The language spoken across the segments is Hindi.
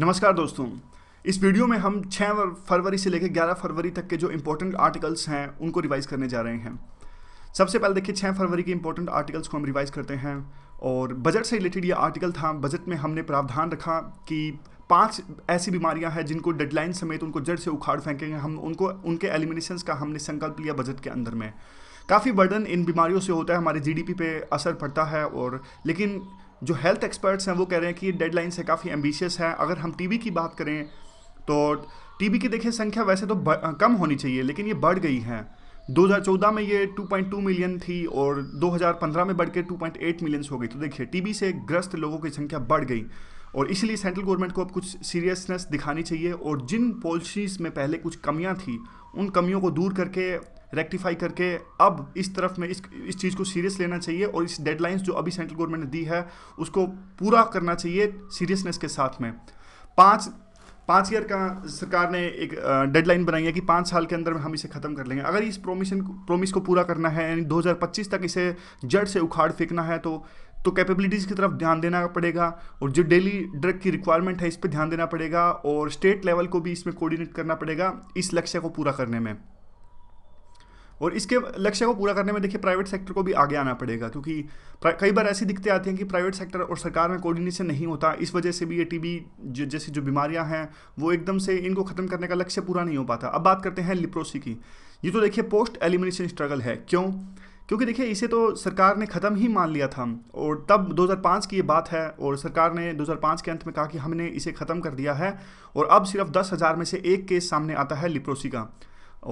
नमस्कार दोस्तों इस वीडियो में हम 6 फरवरी से लेकर 11 फरवरी तक के जो इम्पोर्टेंट आर्टिकल्स हैं उनको रिवाइज़ करने जा रहे हैं सबसे पहले देखिए 6 फरवरी के इम्पोर्टेंट आर्टिकल्स को हम रिवाइज़ करते हैं और बजट से रिलेटेड ये आर्टिकल था बजट में हमने प्रावधान रखा कि पांच ऐसी बीमारियां हैं जिनको डेडलाइन समेत उनको जड़ से उखाड़ फेंकेंगे हम उनको उनके एलिमिनेशन का हमने संकल्प लिया बजट के अंदर में काफ़ी बर्डन इन बीमारियों से होता है हमारे जीडीपी पे असर पड़ता है और लेकिन जो हेल्थ एक्सपर्ट्स हैं वो कह रहे हैं कि ये डेडलाइन से काफ़ी एम्बिशियस है अगर हम टीबी की बात करें तो टीबी की देखिए संख्या वैसे तो कम होनी चाहिए लेकिन ये बढ़ गई है 2014 में ये 2.2 मिलियन थी और 2015 में बढ़ के 2.8 मिलियंस हो गई तो देखिए टीबी से ग्रस्त लोगों की संख्या बढ़ गई और इसलिए सेंट्रल गवर्नमेंट को अब कुछ सीरियसनेस दिखानी चाहिए और जिन पॉलिसीज़ में पहले कुछ कमियां थी उन कमियों को दूर करके रेक्टिफाई करके अब इस तरफ में इस इस चीज़ को सीरियस लेना चाहिए और इस डेडलाइंस जो अभी सेंट्रल गवर्नमेंट ने दी है उसको पूरा करना चाहिए सीरियसनेस के साथ में पाँच पाँच ईयर का सरकार ने एक डेडलाइन बनाई है कि पाँच साल के अंदर में हम इसे ख़त्म कर लेंगे अगर इस प्रोमिशन प्रोमिस को पूरा करना है यानी 2025 तक इसे जड़ से उखाड़ फेंकना है तो तो कैपेबिलिटीज़ की तरफ ध्यान देना पड़ेगा और जो डेली ड्रग की रिक्वायरमेंट है इस पर ध्यान देना पड़ेगा और स्टेट लेवल को भी इसमें कोऑर्डिनेट करना पड़ेगा इस लक्ष्य को पूरा करने में और इसके लक्ष्य को पूरा करने में देखिए प्राइवेट सेक्टर को भी आगे आना पड़ेगा क्योंकि कई बार ऐसी दिक्कतें आती हैं कि प्राइवेट सेक्टर और सरकार में कोऑर्डिनेशन नहीं होता इस वजह से भी ये टीबी जैसी जो बीमारियां हैं वो एकदम से इनको ख़त्म करने का लक्ष्य पूरा नहीं हो पाता अब बात करते हैं लिप्रोसी की ये तो देखिए पोस्ट एलिमिनेशन स्ट्रगल है क्यों क्योंकि देखिए इसे तो सरकार ने ख़त्म ही मान लिया था और तब 2005 की ये बात है और सरकार ने 2005 के अंत में कहा कि हमने इसे ख़त्म कर दिया है और अब सिर्फ दस हज़ार में से एक केस सामने आता है लिप्रोसी का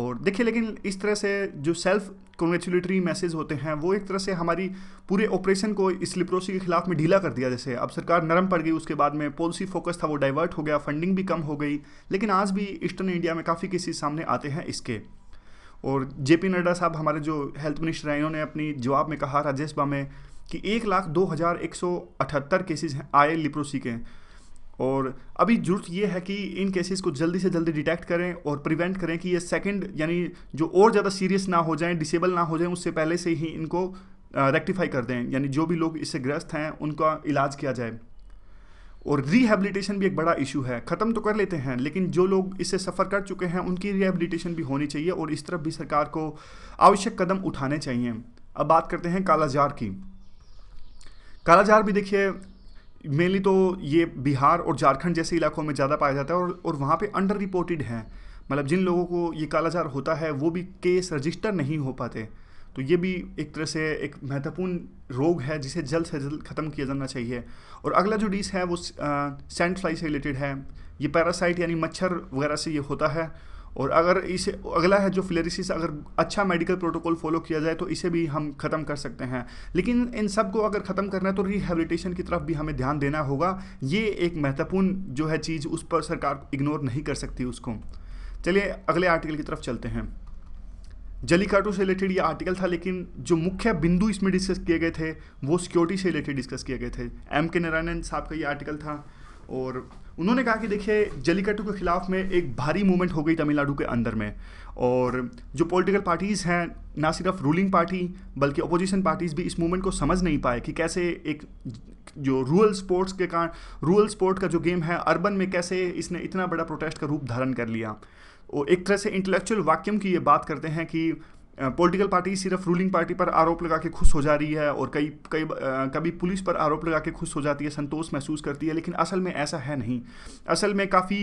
और देखिए लेकिन इस तरह से जो सेल्फ कॉन्ग्रेचुलेटरी मैसेज होते हैं वो एक तरह से हमारी पूरे ऑपरेशन को इस लिप्रोसी के खिलाफ में ढीला कर दिया जैसे अब सरकार नरम पड़ गई उसके बाद में पॉलिसी फोकस था वो डाइवर्ट हो गया फंडिंग भी कम हो गई लेकिन आज भी ईस्टर्न इंडिया में काफ़ी केसेस सामने आते हैं इसके और जे पी नड्डा साहब हमारे जो हेल्थ मिनिस्टर हैं इन्होंने अपनी जवाब में कहा राजेश में कि एक लाख दो हज़ार एक सौ अठहत्तर केसेज हैं आए लिप्रोसी के और अभी जरूरत यह है कि इन केसेस को जल्दी से जल्दी डिटेक्ट करें और प्रिवेंट करें कि ये सेकंड यानी जो और ज़्यादा सीरियस ना हो जाएं डिसेबल ना हो जाएं उससे पहले से ही इनको रेक्टिफाई कर दें यानी जो भी लोग इससे ग्रस्त हैं उनका इलाज किया जाए और रिहेबिलिटेशन भी एक बड़ा इशू है ख़त्म तो कर लेते हैं लेकिन जो लोग इससे सफ़र कर चुके हैं उनकी रिहेबिलिटेशन भी होनी चाहिए और इस तरफ भी सरकार को आवश्यक कदम उठाने चाहिए अब बात करते हैं कालाजार की कालाजार भी देखिए मेनली तो ये बिहार और झारखंड जैसे इलाकों में ज़्यादा पाया जाता है और और वहाँ पर अंडर रिपोर्टेड हैं मतलब जिन लोगों को ये कालाजार होता है वो भी केस रजिस्टर नहीं हो पाते तो ये भी एक तरह से एक महत्वपूर्ण रोग है जिसे जल्द से जल्द ख़त्म किया जाना चाहिए और अगला जो डिस है वो सैंड फ्लाई से रिलेटेड है ये पैरासाइट यानी मच्छर वगैरह से ये होता है और अगर इसे अगला है जो फ्लेरिसिस अगर अच्छा मेडिकल प्रोटोकॉल फॉलो किया जाए तो इसे भी हम ख़त्म कर सकते हैं लेकिन इन सब को अगर ख़त्म करना है तो रिहेबिलिटेशन की तरफ भी हमें ध्यान देना होगा ये एक महत्वपूर्ण जो है चीज़ उस पर सरकार इग्नोर नहीं कर सकती उसको चलिए अगले आर्टिकल की तरफ चलते हैं जलीकाटू से रिलेटेड ये आर्टिकल था लेकिन जो मुख्य बिंदु इसमें डिस्कस किए गए थे वो सिक्योरिटी से रिलेटेड डिस्कस किए गए थे एम के नारायणन साहब का ये आर्टिकल था और उन्होंने कहा कि देखिए जलीकट्टू के खिलाफ में एक भारी मूवमेंट हो गई तमिलनाडु के अंदर में और जो पॉलिटिकल पार्टीज़ हैं ना सिर्फ रूलिंग पार्टी बल्कि अपोजिशन पार्टीज़ भी इस मूवमेंट को समझ नहीं पाए कि कैसे एक जो रूरल स्पोर्ट्स के कारण रूरल स्पोर्ट का जो गेम है अर्बन में कैसे इसने इतना बड़ा प्रोटेस्ट का रूप धारण कर लिया और एक तरह से इंटेलेक्चुअल वाक्यम की ये बात करते हैं कि पॉलिटिकल पार्टी सिर्फ रूलिंग पार्टी पर आरोप लगा के खुश हो जा रही है और कई कई कभी पुलिस पर आरोप लगा के खुश हो जाती है संतोष महसूस करती है लेकिन असल में ऐसा है नहीं असल में काफ़ी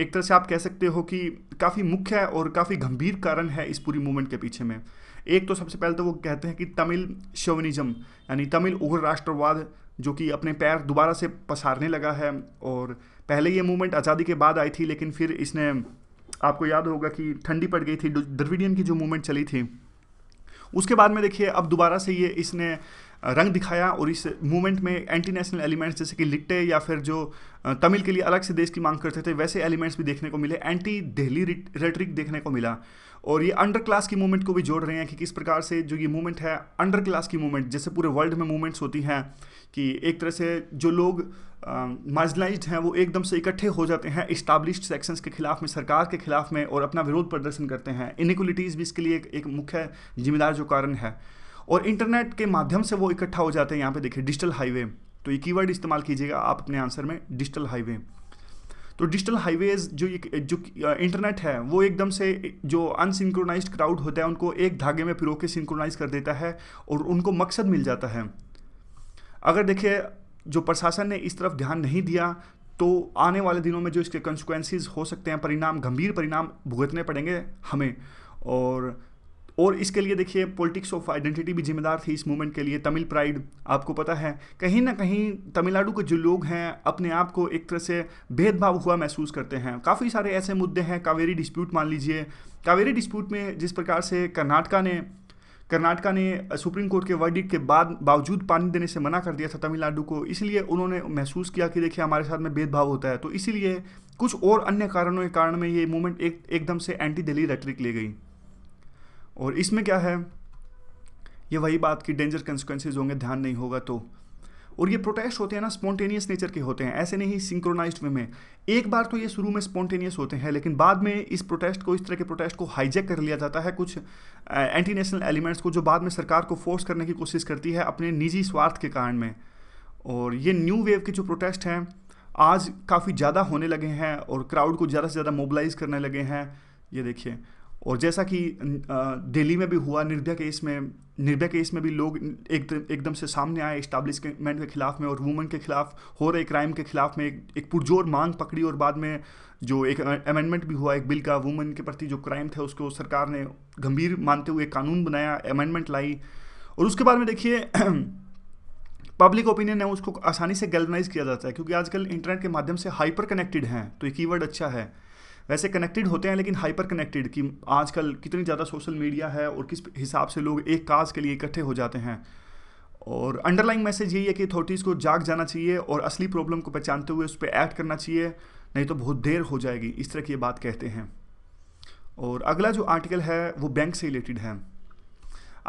एक तरह से आप कह सकते हो कि काफ़ी मुख्य और काफ़ी गंभीर कारण है इस पूरी मूवमेंट के पीछे में एक तो सबसे पहले तो वो कहते हैं कि तमिल शोविनिज्म यानी तमिल उग्र राष्ट्रवाद जो कि अपने पैर दोबारा से पसारने लगा है और पहले ये मूवमेंट आज़ादी के बाद आई थी लेकिन फिर इसने आपको याद होगा कि ठंडी पड़ गई थी द्रविडियन की जो मूवमेंट चली थी उसके बाद में देखिए अब दोबारा से ये इसने रंग दिखाया और इस मूवमेंट में एंटी नेशनल एलिमेंट्स जैसे कि लिट्टे या फिर जो तमिल के लिए अलग से देश की मांग करते थे वैसे एलिमेंट्स भी देखने को मिले एंटी दिल्ली रेटरिक देखने को मिला और ये अंडर क्लास की मूवमेंट को भी जोड़ रहे हैं कि किस प्रकार से जो ये मूवमेंट है अंडर क्लास की मूवमेंट जैसे पूरे वर्ल्ड में मूवमेंट्स होती हैं कि एक तरह से जो लोग मार्जिनलाइज्ड हैं वो एकदम से इकट्ठे हो जाते हैं इस्टाब्लिश्ड सेक्शंस के खिलाफ में सरकार के खिलाफ में और अपना विरोध प्रदर्शन करते हैं इनिक्वलिटीज़ भी इसके लिए एक, एक मुख्य जिम्मेदार जो कारण है और इंटरनेट के माध्यम से वो इकट्ठा हो जाते हैं यहाँ पे देखिए डिजिटल हाईवे तो ये कीवर्ड इस्तेमाल कीजिएगा आप अपने आंसर में डिजिटल हाईवे तो डिजिटल हाईवेज जो ये जो इंटरनेट है वो एकदम से जो अनसिंक्रोनाइज क्राउड होता है उनको एक धागे में पिरो के सिंक्रोनाइज कर देता है और उनको मकसद मिल जाता है अगर देखिए जो प्रशासन ने इस तरफ ध्यान नहीं दिया तो आने वाले दिनों में जो इसके कंसिक्वेंसिस हो सकते हैं परिणाम गंभीर परिणाम भुगतने पड़ेंगे हमें और और इसके लिए देखिए पॉलिटिक्स ऑफ आइडेंटिटी भी जिम्मेदार थी इस मूवमेंट के लिए तमिल प्राइड आपको पता है कहीं ना कहीं तमिलनाडु के जो लोग हैं अपने आप को एक तरह से भेदभाव हुआ महसूस करते हैं काफ़ी सारे ऐसे मुद्दे हैं कावेरी डिस्प्यूट मान लीजिए कावेरी डिस्प्यूट में जिस प्रकार से कर्नाटका ने कर्नाटका ने सुप्रीम कोर्ट के वर्डिक के बाद बावजूद पानी देने से मना कर दिया था तमिलनाडु को इसलिए उन्होंने महसूस किया कि देखिए हमारे साथ में भेदभाव होता है तो इसीलिए कुछ और अन्य कारणों के कारण में ये मूवमेंट एक एकदम से एंटी दिल्ली रेटरिक ले गई और इसमें क्या है ये वही बात कि डेंजर कंसिक्वेंसेज होंगे ध्यान नहीं होगा तो और ये प्रोटेस्ट होते हैं ना स्पॉन्टेनियस नेचर के होते हैं ऐसे नहीं सिंक्रोनाइज वे में एक बार तो ये शुरू में स्पॉन्टेनियस होते हैं लेकिन बाद में इस प्रोटेस्ट को इस तरह के प्रोटेस्ट को हाईजेक कर लिया जाता है कुछ एंटी नेशनल एलिमेंट्स को जो बाद में सरकार को फोर्स करने की कोशिश करती है अपने निजी स्वार्थ के कारण में और ये न्यू वेव के जो प्रोटेस्ट हैं आज काफ़ी ज़्यादा होने लगे हैं और क्राउड को ज़्यादा से ज़्यादा मोबलाइज करने लगे हैं ये देखिए और जैसा कि दिल्ली में भी हुआ निर्भया केस में निर्भया केस में भी लोग एकदम एकदम से सामने आए इस्टाब्लिशमेंट के खिलाफ में और वुमेन के खिलाफ हो रहे क्राइम के खिलाफ में एक, एक पुरजोर मांग पकड़ी और बाद में जो एक अमेंडमेंट भी हुआ एक बिल का वुमेन के प्रति जो क्राइम था उसको सरकार ने गंभीर मानते हुए कानून बनाया अमेंडमेंट लाई और उसके बाद में देखिए पब्लिक ओपिनियन है उसको आसानी से गैलनाइज़ किया जाता है क्योंकि आजकल इंटरनेट के माध्यम से हाइपर कनेक्टेड हैं तो एक कीवर्ड अच्छा है वैसे कनेक्टेड होते हैं लेकिन हाइपर कनेक्टेड कि आजकल कितनी ज़्यादा सोशल मीडिया है और किस हिसाब से लोग एक काज के लिए इकट्ठे हो जाते हैं और अंडरलाइन मैसेज यही है कि अथॉरिटीज़ को जाग जाना चाहिए और असली प्रॉब्लम को पहचानते हुए उस पर एक्ट करना चाहिए नहीं तो बहुत देर हो जाएगी इस तरह की ये बात कहते हैं और अगला जो आर्टिकल है वो बैंक से रिलेटेड है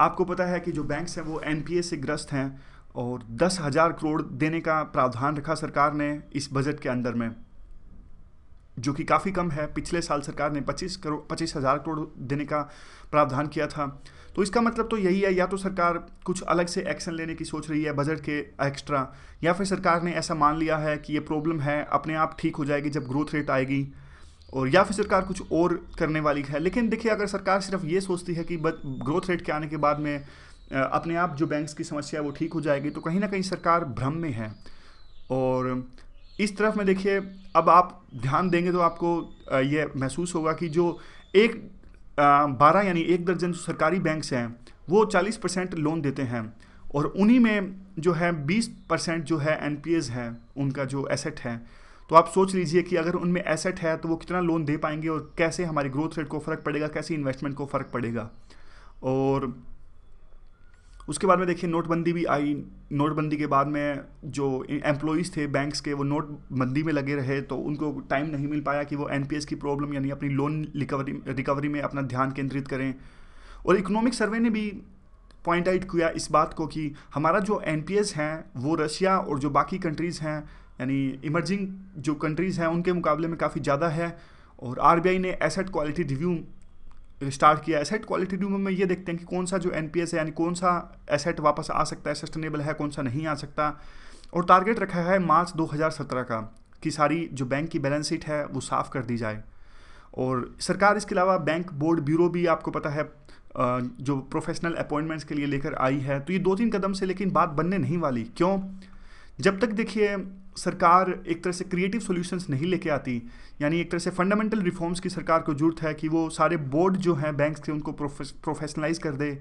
आपको पता है कि जो बैंक्स हैं वो एन से ग्रस्त हैं और दस हज़ार करोड़ देने का प्रावधान रखा सरकार ने इस बजट के अंदर में जो कि काफ़ी कम है पिछले साल सरकार ने 25 करोड़ पच्चीस हज़ार करोड़ देने का प्रावधान किया था तो इसका मतलब तो यही है या तो सरकार कुछ अलग से एक्शन लेने की सोच रही है बजट के एक्स्ट्रा या फिर सरकार ने ऐसा मान लिया है कि ये प्रॉब्लम है अपने आप ठीक हो जाएगी जब ग्रोथ रेट आएगी और या फिर सरकार कुछ और करने वाली है लेकिन देखिए अगर सरकार सिर्फ ये सोचती है कि ग्रोथ रेट के आने के बाद में अपने आप जो बैंक्स की समस्या है वो ठीक हो जाएगी तो कहीं ना कहीं सरकार भ्रम में है और इस तरफ में देखिए अब आप ध्यान देंगे तो आपको ये महसूस होगा कि जो एक बारह यानी एक दर्जन सरकारी बैंक्स हैं वो चालीस परसेंट लोन देते हैं और उन्हीं में जो है बीस परसेंट जो है एन है उनका जो एसेट है तो आप सोच लीजिए कि अगर उनमें एसेट है तो वो कितना लोन दे पाएंगे और कैसे हमारी ग्रोथ रेट को फ़र्क पड़ेगा कैसे इन्वेस्टमेंट को फ़र्क पड़ेगा और उसके बाद में देखिए नोटबंदी भी आई नोटबंदी के बाद में जो एम्प्लॉयज़ थे बैंक्स के वो नोटबंदी में लगे रहे तो उनको टाइम नहीं मिल पाया कि वो एन की प्रॉब्लम यानी अपनी लोन रिकवरी रिकवरी में अपना ध्यान केंद्रित करें और इकोनॉमिक सर्वे ने भी पॉइंट आउट किया इस बात को कि हमारा जो एन है वो रशिया और जो बाकी कंट्रीज़ हैं यानी इमर्जिंग जो कंट्रीज़ हैं उनके मुकाबले में काफ़ी ज़्यादा है और आर ने एसेट क्वालिटी रिव्यू स्टार्ट किया एसेट क्वालिटी रिव्यू में ये देखते हैं कि कौन सा जो एन है यानी कौन सा एसेट वापस आ सकता है सस्टेनेबल है कौन सा नहीं आ सकता और टारगेट रखा है मार्च 2017 का कि सारी जो बैंक की बैलेंस शीट है वो साफ़ कर दी जाए और सरकार इसके अलावा बैंक बोर्ड ब्यूरो भी आपको पता है जो प्रोफेशनल अपॉइंटमेंट्स के लिए लेकर आई है तो ये दो तीन कदम से लेकिन बात बनने नहीं वाली क्यों जब तक देखिए सरकार एक तरह से क्रिएटिव सॉल्यूशंस नहीं लेके आती यानी एक तरह से फंडामेंटल रिफॉर्म्स की सरकार को जरूरत है कि वो सारे बोर्ड जो हैं बैंक्स के उनको प्रोफेशनलाइज कर दे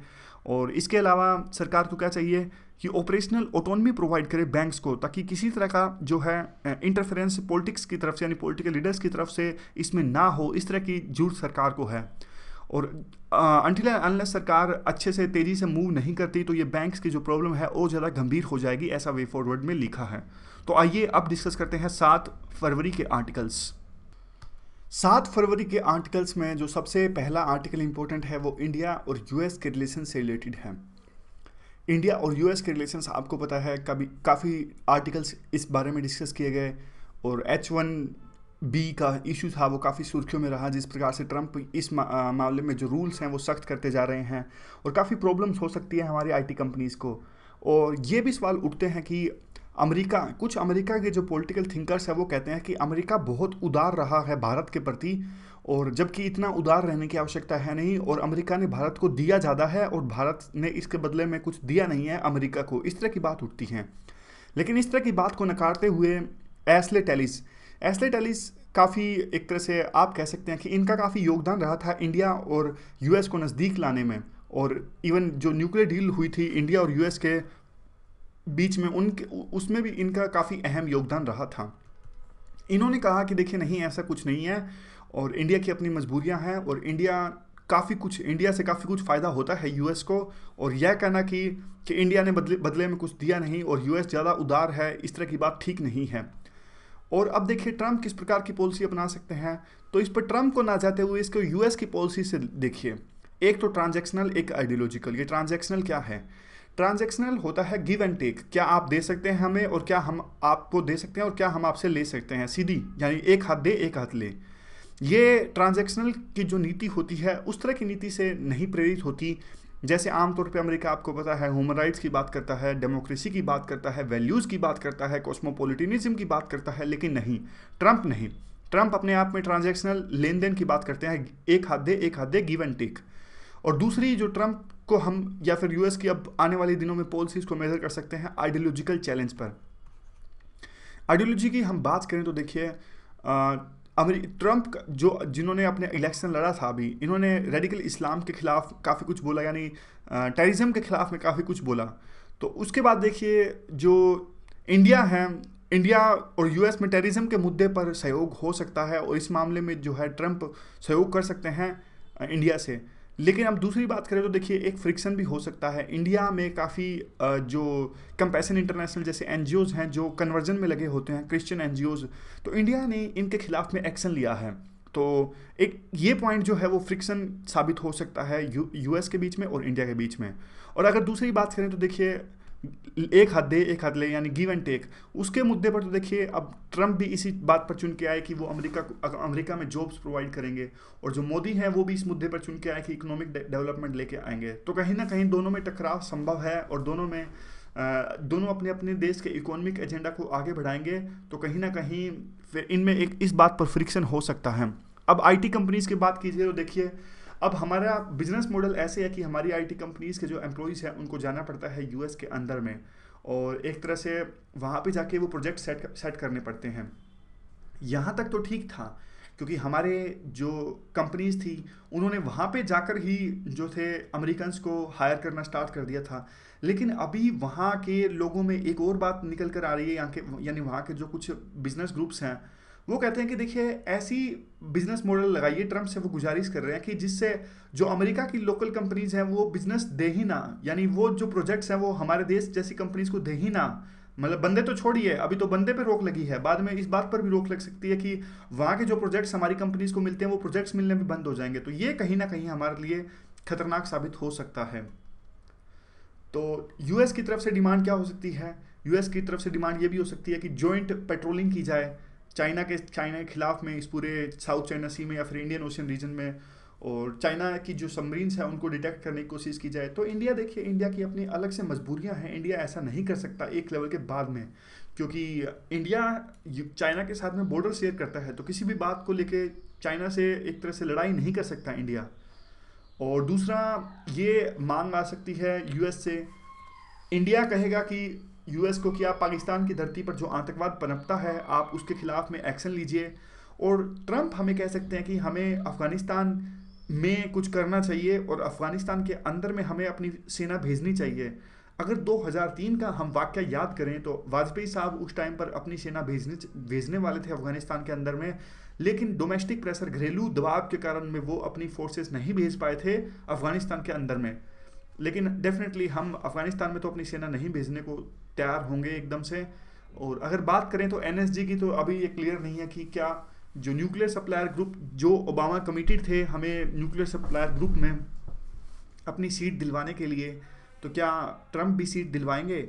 और इसके अलावा सरकार को क्या चाहिए कि ऑपरेशनल ऑटोनमी प्रोवाइड करे बैंक्स को ताकि किसी तरह का जो है इंटरफेरेंस पॉलिटिक्स की तरफ से यानी पॉलिटिकल लीडर्स की तरफ से इसमें ना हो इस तरह की जरूरत सरकार को है और अनटिल अनलेस सरकार अच्छे से तेज़ी से मूव नहीं करती तो ये बैंक्स की जो प्रॉब्लम है वो ज़्यादा गंभीर हो जाएगी ऐसा वे फॉरवर्ड में लिखा है तो आइए अब डिस्कस करते हैं सात फरवरी के आर्टिकल्स सात फरवरी के आर्टिकल्स में जो सबसे पहला आर्टिकल इंपॉर्टेंट है वो इंडिया और यूएस के रिलेशन से रिलेटेड है इंडिया और यूएस के रिलेशन आपको पता है कभी काफ़ी आर्टिकल्स इस बारे में डिस्कस किए गए और एच वन बी का इशू था वो काफ़ी सुर्खियों में रहा जिस प्रकार से ट्रंप इस मा, मामले में जो रूल्स हैं वो सख्त करते जा रहे हैं और काफ़ी प्रॉब्लम्स हो सकती है हमारी आईटी कंपनीज़ को और ये भी सवाल उठते हैं कि अमेरिका कुछ अमेरिका के जो पॉलिटिकल थिंकर्स हैं वो कहते हैं कि अमेरिका बहुत उदार रहा है भारत के प्रति और जबकि इतना उदार रहने की आवश्यकता है नहीं और अमेरिका ने भारत को दिया ज़्यादा है और भारत ने इसके बदले में कुछ दिया नहीं है अमेरिका को इस तरह की बात उठती है लेकिन इस तरह की बात को नकारते हुए एसले टेलिस एसले टेलिस काफ़ी एक तरह से आप कह सकते हैं कि इनका काफ़ी योगदान रहा था इंडिया और यूएस को नज़दीक लाने में और इवन जो न्यूक्लियर डील हुई थी इंडिया और यूएस के बीच में उनके उसमें भी इनका काफ़ी अहम योगदान रहा था इन्होंने कहा कि देखिए नहीं ऐसा कुछ नहीं है और इंडिया की अपनी मजबूरियां हैं और इंडिया काफ़ी कुछ इंडिया से काफ़ी कुछ फ़ायदा होता है यूएस को और यह कहना कि कि इंडिया ने बदले बदले में कुछ दिया नहीं और यूएस ज़्यादा उदार है इस तरह की बात ठीक नहीं है और अब देखिए ट्रम्प किस प्रकार की पॉलिसी अपना सकते हैं तो इस पर ट्रम्प को ना जाते हुए इसको यूएस की पॉलिसी से देखिए एक तो ट्रांजैक्शनल एक आइडियोलॉजिकल ये ट्रांजैक्शनल क्या है ट्रांजेक्शनल होता है गिव एंड टेक क्या आप दे सकते हैं हमें और क्या हम आपको दे सकते हैं और क्या हम आपसे ले सकते हैं सीधी यानी एक हाथ दे एक हाथ ले ये ट्रांजेक्शनल की जो नीति होती है उस तरह की नीति से नहीं प्रेरित होती जैसे आमतौर पे अमेरिका आपको पता है ह्यूमन राइट्स की बात करता है डेमोक्रेसी की बात करता है वैल्यूज़ की बात करता है कॉस्मोपोलिटिनिज्म की बात करता है लेकिन नहीं ट्रंप नहीं ट्रंप अपने आप में ट्रांजैक्शनल लेन देन की बात करते हैं एक हाथ दे एक हाथ दे गिव एंड टेक और दूसरी जो ट्रंप को हम या फिर यूएस की अब आने वाले दिनों में पॉलिसीज़ को मेजर कर सकते हैं आइडियोलॉजिकल चैलेंज पर आइडियोलॉजी की हम बात करें तो देखिए ट्रंप जो जिन्होंने अपने इलेक्शन लड़ा था अभी इन्होंने रेडिकल इस्लाम के खिलाफ काफ़ी कुछ बोला यानी टेररिज्म के खिलाफ में काफ़ी कुछ बोला तो उसके बाद देखिए जो इंडिया है इंडिया और यूएस में टेररिज्म के मुद्दे पर सहयोग हो सकता है और इस मामले में जो है ट्रंप सहयोग कर सकते हैं इंडिया से लेकिन अब दूसरी बात करें तो देखिए एक फ्रिक्शन भी हो सकता है इंडिया में काफ़ी जो कंपैसन इंटरनेशनल जैसे एन हैं जो कन्वर्जन में लगे होते हैं क्रिश्चियन एन तो इंडिया ने इनके खिलाफ में एक्शन लिया है तो एक ये पॉइंट जो है वो फ्रिक्शन साबित हो सकता है यू यूएस के बीच में और इंडिया के बीच में और अगर दूसरी बात करें तो देखिए एक हाथ दे एक हाथ ले यानी गिव एंड टेक उसके मुद्दे पर तो देखिए अब ट्रंप भी इसी बात पर चुन के आए कि वो अमेरिका अमेरिका में जॉब्स प्रोवाइड करेंगे और जो मोदी हैं वो भी इस मुद्दे पर चुन के आए कि इकोनॉमिक डेवलपमेंट लेके आएंगे तो कहीं ना कहीं दोनों में टकराव संभव है और दोनों में दोनों अपने अपने देश के इकोनॉमिक एजेंडा को आगे बढ़ाएंगे तो कहीं ना कहीं फिर इनमें एक इस बात पर फ्रिक्शन हो सकता है अब आईटी कंपनीज की बात कीजिए तो देखिए अब हमारा बिजनेस मॉडल ऐसे है कि हमारी आईटी कंपनीज़ के जो एम्प्लॉयज़ हैं उनको जाना पड़ता है यूएस के अंदर में और एक तरह से वहाँ पे जाके वो प्रोजेक्ट सेट सेट करने पड़ते हैं यहाँ तक तो ठीक था क्योंकि हमारे जो कंपनीज थी उन्होंने वहाँ पे जाकर ही जो थे अमेरिकन्स को हायर करना स्टार्ट कर दिया था लेकिन अभी वहाँ के लोगों में एक और बात निकल कर आ रही है यहाँ के यानी वहाँ के जो कुछ बिजनेस ग्रुप्स हैं वो कहते हैं कि देखिए ऐसी बिजनेस मॉडल लगाइए ट्रम्प से वो गुजारिश कर रहे हैं कि जिससे जो अमेरिका की लोकल कंपनीज हैं वो बिजनेस दे ही ना यानी वो जो प्रोजेक्ट्स हैं वो हमारे देश जैसी कंपनीज को दे ही ना मतलब बंदे तो छोड़िए अभी तो बंदे पे रोक लगी है बाद में इस बात पर भी रोक लग सकती है कि वहाँ के जो प्रोजेक्ट्स हमारी कंपनीज को मिलते हैं वो प्रोजेक्ट्स मिलने भी बंद हो जाएंगे तो ये कहीं ना कहीं हमारे लिए खतरनाक साबित हो सकता है तो यूएस की तरफ से डिमांड क्या हो सकती है यूएस की तरफ से डिमांड ये भी हो सकती है कि जॉइंट पेट्रोलिंग की जाए चाइना के चाइना के खिलाफ में इस पूरे साउथ चाइना सी में या फिर इंडियन ओशन रीजन में और चाइना की जो सबमरीन्स हैं उनको डिटेक्ट करने की कोशिश की जाए तो इंडिया देखिए इंडिया की अपनी अलग से मजबूरियां हैं इंडिया ऐसा नहीं कर सकता एक लेवल के बाद में क्योंकि इंडिया चाइना के साथ में बॉर्डर शेयर करता है तो किसी भी बात को लेके चाइना से एक तरह से लड़ाई नहीं कर सकता इंडिया और दूसरा ये मांग आ सकती है यूएस से इंडिया कहेगा कि यूएस को कि आप पाकिस्तान की धरती पर जो आतंकवाद पनपता है आप उसके खिलाफ में एक्शन लीजिए और ट्रंप हमें कह सकते हैं कि हमें अफ़गानिस्तान में कुछ करना चाहिए और अफ़गानिस्तान के अंदर में हमें अपनी सेना भेजनी चाहिए अगर 2003 का हम वाक्य याद करें तो वाजपेयी साहब उस टाइम पर अपनी सेना भेजने भेजने वाले थे अफगानिस्तान के अंदर में लेकिन डोमेस्टिक प्रेशर घरेलू दबाव के कारण में वो अपनी फोर्सेस नहीं भेज पाए थे अफगानिस्तान के अंदर में लेकिन डेफिनेटली हम अफ़गानिस्तान में तो अपनी सेना नहीं भेजने को तैयार होंगे एकदम से और अगर बात करें तो एन की तो अभी ये क्लियर नहीं है कि क्या जो न्यूक्लियर सप्लायर ग्रुप जो ओबामा कमिटेड थे हमें न्यूक्लियर सप्लायर ग्रुप में अपनी सीट दिलवाने के लिए तो क्या ट्रंप भी सीट दिलवाएंगे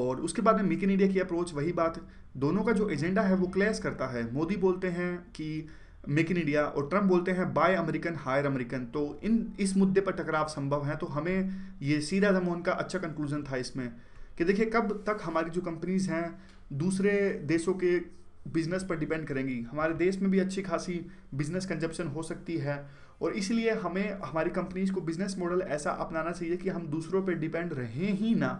और उसके बाद में मेक इन इंडिया की अप्रोच वही बात दोनों का जो एजेंडा है वो क्लैश करता है मोदी बोलते हैं कि मेक इन इंडिया और ट्रम्प बोलते हैं बाय अमेरिकन हायर अमेरिकन तो इन इस मुद्दे पर टकराव संभव है तो हमें ये सीधा मोहन का अच्छा कंक्लूजन था इसमें कि देखिए कब तक हमारी जो कंपनीज़ हैं दूसरे देशों के बिजनेस पर डिपेंड करेंगी हमारे देश में भी अच्छी खासी बिजनेस कंजप्शन हो सकती है और इसलिए हमें हमारी कंपनीज को बिजनेस मॉडल ऐसा अपनाना चाहिए कि हम दूसरों पर डिपेंड रहें ही ना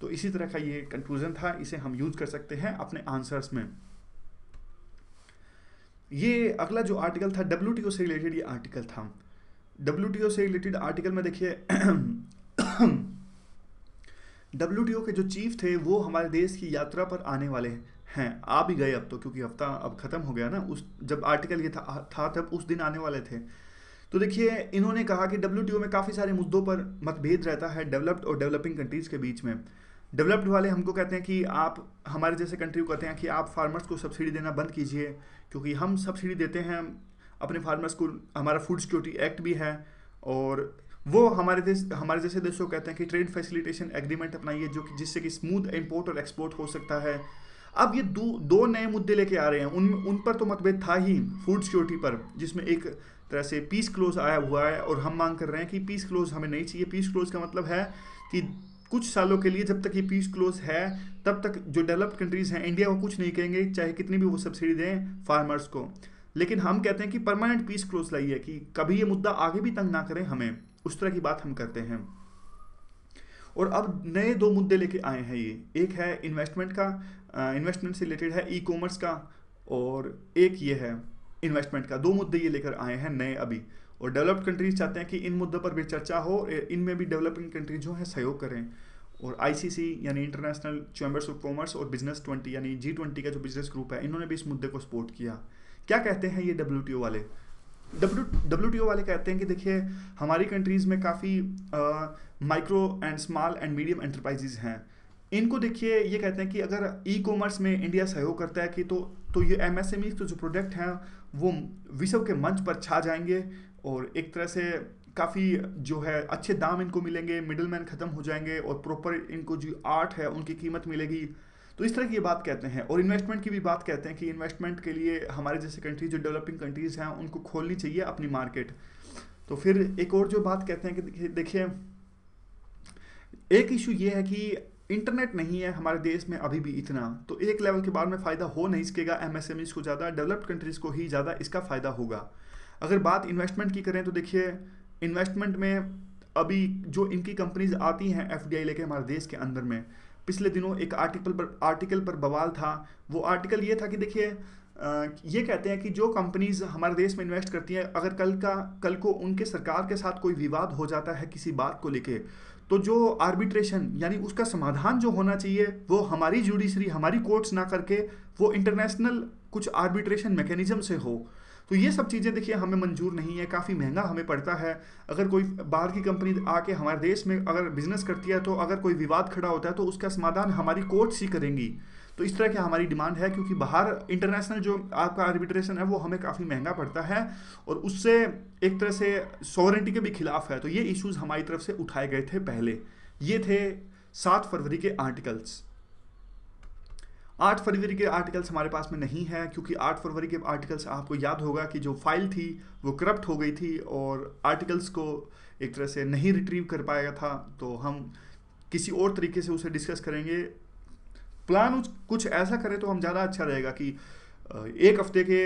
तो इसी तरह का ये कंक्लूज़न था इसे हम यूज़ कर सकते हैं अपने आंसर्स में ये अगला जो आर्टिकल था डब्ल्यू से रिलेटेड ये आर्टिकल था डब्ल्यू से रिलेटेड आर्टिकल में देखिए डब्ल्यू के जो चीफ थे वो हमारे देश की यात्रा पर आने वाले हैं आ भी गए अब तो क्योंकि हफ्ता अब ख़त्म हो गया ना उस जब आर्टिकल ये था, था तब उस दिन आने वाले थे तो देखिए इन्होंने कहा कि डब्ल्यू में काफ़ी सारे मुद्दों पर मतभेद रहता है डेवलप्ड और डेवलपिंग कंट्रीज़ के बीच में डेवलप्ड वाले हमको कहते हैं कि आप हमारे जैसे कंट्री को कहते हैं कि आप फार्मर्स को सब्सिडी देना बंद कीजिए क्योंकि हम सब्सिडी देते हैं अपने फार्मर्स को हमारा फूड सिक्योरिटी एक्ट भी है और वो हमारे देश हमारे जैसे देशों कहते हैं कि ट्रेड फैसिलिटेशन एग्रीमेंट अपनाइए जो कि जिससे कि स्मूथ इम्पोर्ट और एक्सपोर्ट हो सकता है अब ये दो दो नए मुद्दे लेके आ रहे हैं उन उन पर तो मतभेद था ही फूड सिक्योरिटी पर जिसमें एक तरह से पीस क्लोज आया हुआ है और हम मांग कर रहे हैं कि पीस क्लोज हमें नहीं चाहिए पीस क्लोज का मतलब है कि कुछ सालों के लिए जब तक ये पीस क्लोज है तब तक जो डेवलप्ड कंट्रीज़ हैं इंडिया को कुछ नहीं कहेंगे चाहे कितनी भी वो सब्सिडी दें फार्मर्स को लेकिन हम कहते हैं कि परमानेंट पीस क्लोज लाइए कि कभी ये मुद्दा आगे भी तंग ना करें हमें उस तरह की बात हम करते हैं और अब नए दो मुद्दे लेके आए हैं ये एक है इन्वेस्टमेंट का इन्वेस्टमेंट से रिलेटेड है ई कॉमर्स का और एक ये है इन्वेस्टमेंट का दो मुद्दे ये लेकर आए हैं नए अभी और डेवलप्ड कंट्रीज चाहते हैं कि इन मुद्दों पर भी चर्चा हो इनमें भी डेवलपिंग कंट्रीज जो है सहयोग करें और आईसीसी यानी इंटरनेशनल चैम्बर्स ऑफ कॉमर्स और बिजनेस ट्वेंटी यानी जी ट्वेंटी का जो बिजनेस ग्रुप है इन्होंने भी इस मुद्दे को सपोर्ट किया क्या कहते हैं ये डब्ल्यू वाले डब्ल्यू डब्ल्यू वाले कहते हैं कि देखिए हमारी कंट्रीज़ में काफ़ी micro and small and medium enterprises हैं इनको देखिए ये कहते हैं कि अगर ई कॉमर्स में इंडिया सहयोग करता है कि तो तो ये एम एस एम ई के जो प्रोडक्ट हैं वो विश्व के मंच पर छा जाएंगे और एक तरह से काफ़ी जो है अच्छे दाम इनको मिलेंगे मिडल मैन ख़त्म हो जाएंगे और प्रॉपर इनको जो आर्ट है उनकी कीमत मिलेगी तो इस तरह की ये बात कहते हैं और इन्वेस्टमेंट की भी बात कहते हैं कि इन्वेस्टमेंट के लिए हमारे जैसे कंट्रीज जो डेवलपिंग कंट्रीज़ हैं उनको खोलनी चाहिए अपनी मार्केट तो फिर एक और जो बात कहते हैं कि देखिए एक इशू ये है कि इंटरनेट नहीं है हमारे देश में अभी भी इतना तो एक लेवल के बाद में फ़ायदा हो नहीं सकेगा एम को ज़्यादा डेवलप्ड कंट्रीज़ को ही ज़्यादा इसका फ़ायदा होगा अगर बात इन्वेस्टमेंट की करें तो देखिए इन्वेस्टमेंट में अभी जो इनकी कंपनीज आती हैं एफ लेके हमारे देश के अंदर में पिछले दिनों एक आर्टिकल पर आर्टिकल पर बवाल था वो आर्टिकल ये था कि देखिए ये कहते हैं कि जो कंपनीज हमारे देश में इन्वेस्ट करती हैं अगर कल का कल को उनके सरकार के साथ कोई विवाद हो जाता है किसी बात को लेके तो जो आर्बिट्रेशन यानी उसका समाधान जो होना चाहिए वो हमारी जुडिशरी हमारी कोर्ट्स ना करके वो इंटरनेशनल कुछ आर्बिट्रेशन मैकेनिज्म से हो तो ये सब चीज़ें देखिए हमें मंजूर नहीं है काफ़ी महंगा हमें पड़ता है अगर कोई बाहर की कंपनी आके हमारे देश में अगर बिजनेस करती है तो अगर कोई विवाद खड़ा होता है तो उसका समाधान हमारी कोर्ट्स ही करेंगी तो इस तरह की हमारी डिमांड है क्योंकि बाहर इंटरनेशनल जो आपका आर्बिट्रेशन है वो हमें काफ़ी महंगा पड़ता है और उससे एक तरह से सॉवरेंटी के भी खिलाफ है तो ये इश्यूज़ हमारी तरफ से उठाए गए थे पहले ये थे सात फरवरी के आर्टिकल्स आठ फरवरी के आर्टिकल्स हमारे पास में नहीं है क्योंकि आठ फरवरी के आर्टिकल्स आपको याद होगा कि जो फाइल थी वो करप्ट हो गई थी और आर्टिकल्स को एक तरह से नहीं रिट्रीव कर पाया था तो हम किसी और तरीके से उसे डिस्कस करेंगे प्लान कुछ ऐसा करें तो हम ज़्यादा अच्छा रहेगा कि एक हफ्ते के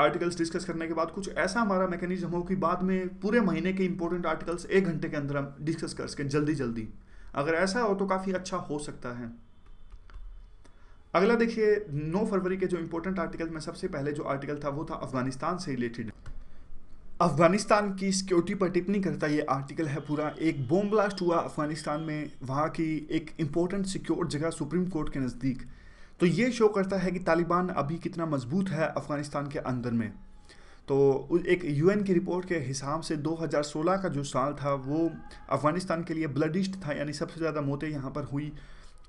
आर्टिकल्स डिस्कस करने के बाद कुछ ऐसा हमारा मैकेनिज्म हो कि बाद में पूरे महीने के इंपॉर्टेंट आर्टिकल्स एक घंटे के अंदर हम डिस्कस कर सकें जल्दी जल्दी अगर ऐसा हो तो काफ़ी अच्छा हो सकता है अगला देखिए 9 फरवरी के जो इम्पोर्टेंट आर्टिकल में सबसे पहले जो आर्टिकल था वो था अफगानिस्तान से रिलेटेड अफगानिस्तान की सिक्योरिटी पर टिप्पणी करता ये आर्टिकल है पूरा एक बोम ब्लास्ट हुआ अफगानिस्तान में वहाँ की एक इम्पोर्टेंट सिक्योर जगह सुप्रीम कोर्ट के नज़दीक तो ये शो करता है कि तालिबान अभी कितना मजबूत है अफ़गानिस्तान के अंदर में तो एक यूएन की रिपोर्ट के हिसाब से 2016 का जो साल था वो अफ़गानिस्तान के लिए ब्लडिस्ट था यानी सबसे ज़्यादा मौतें यहाँ पर हुई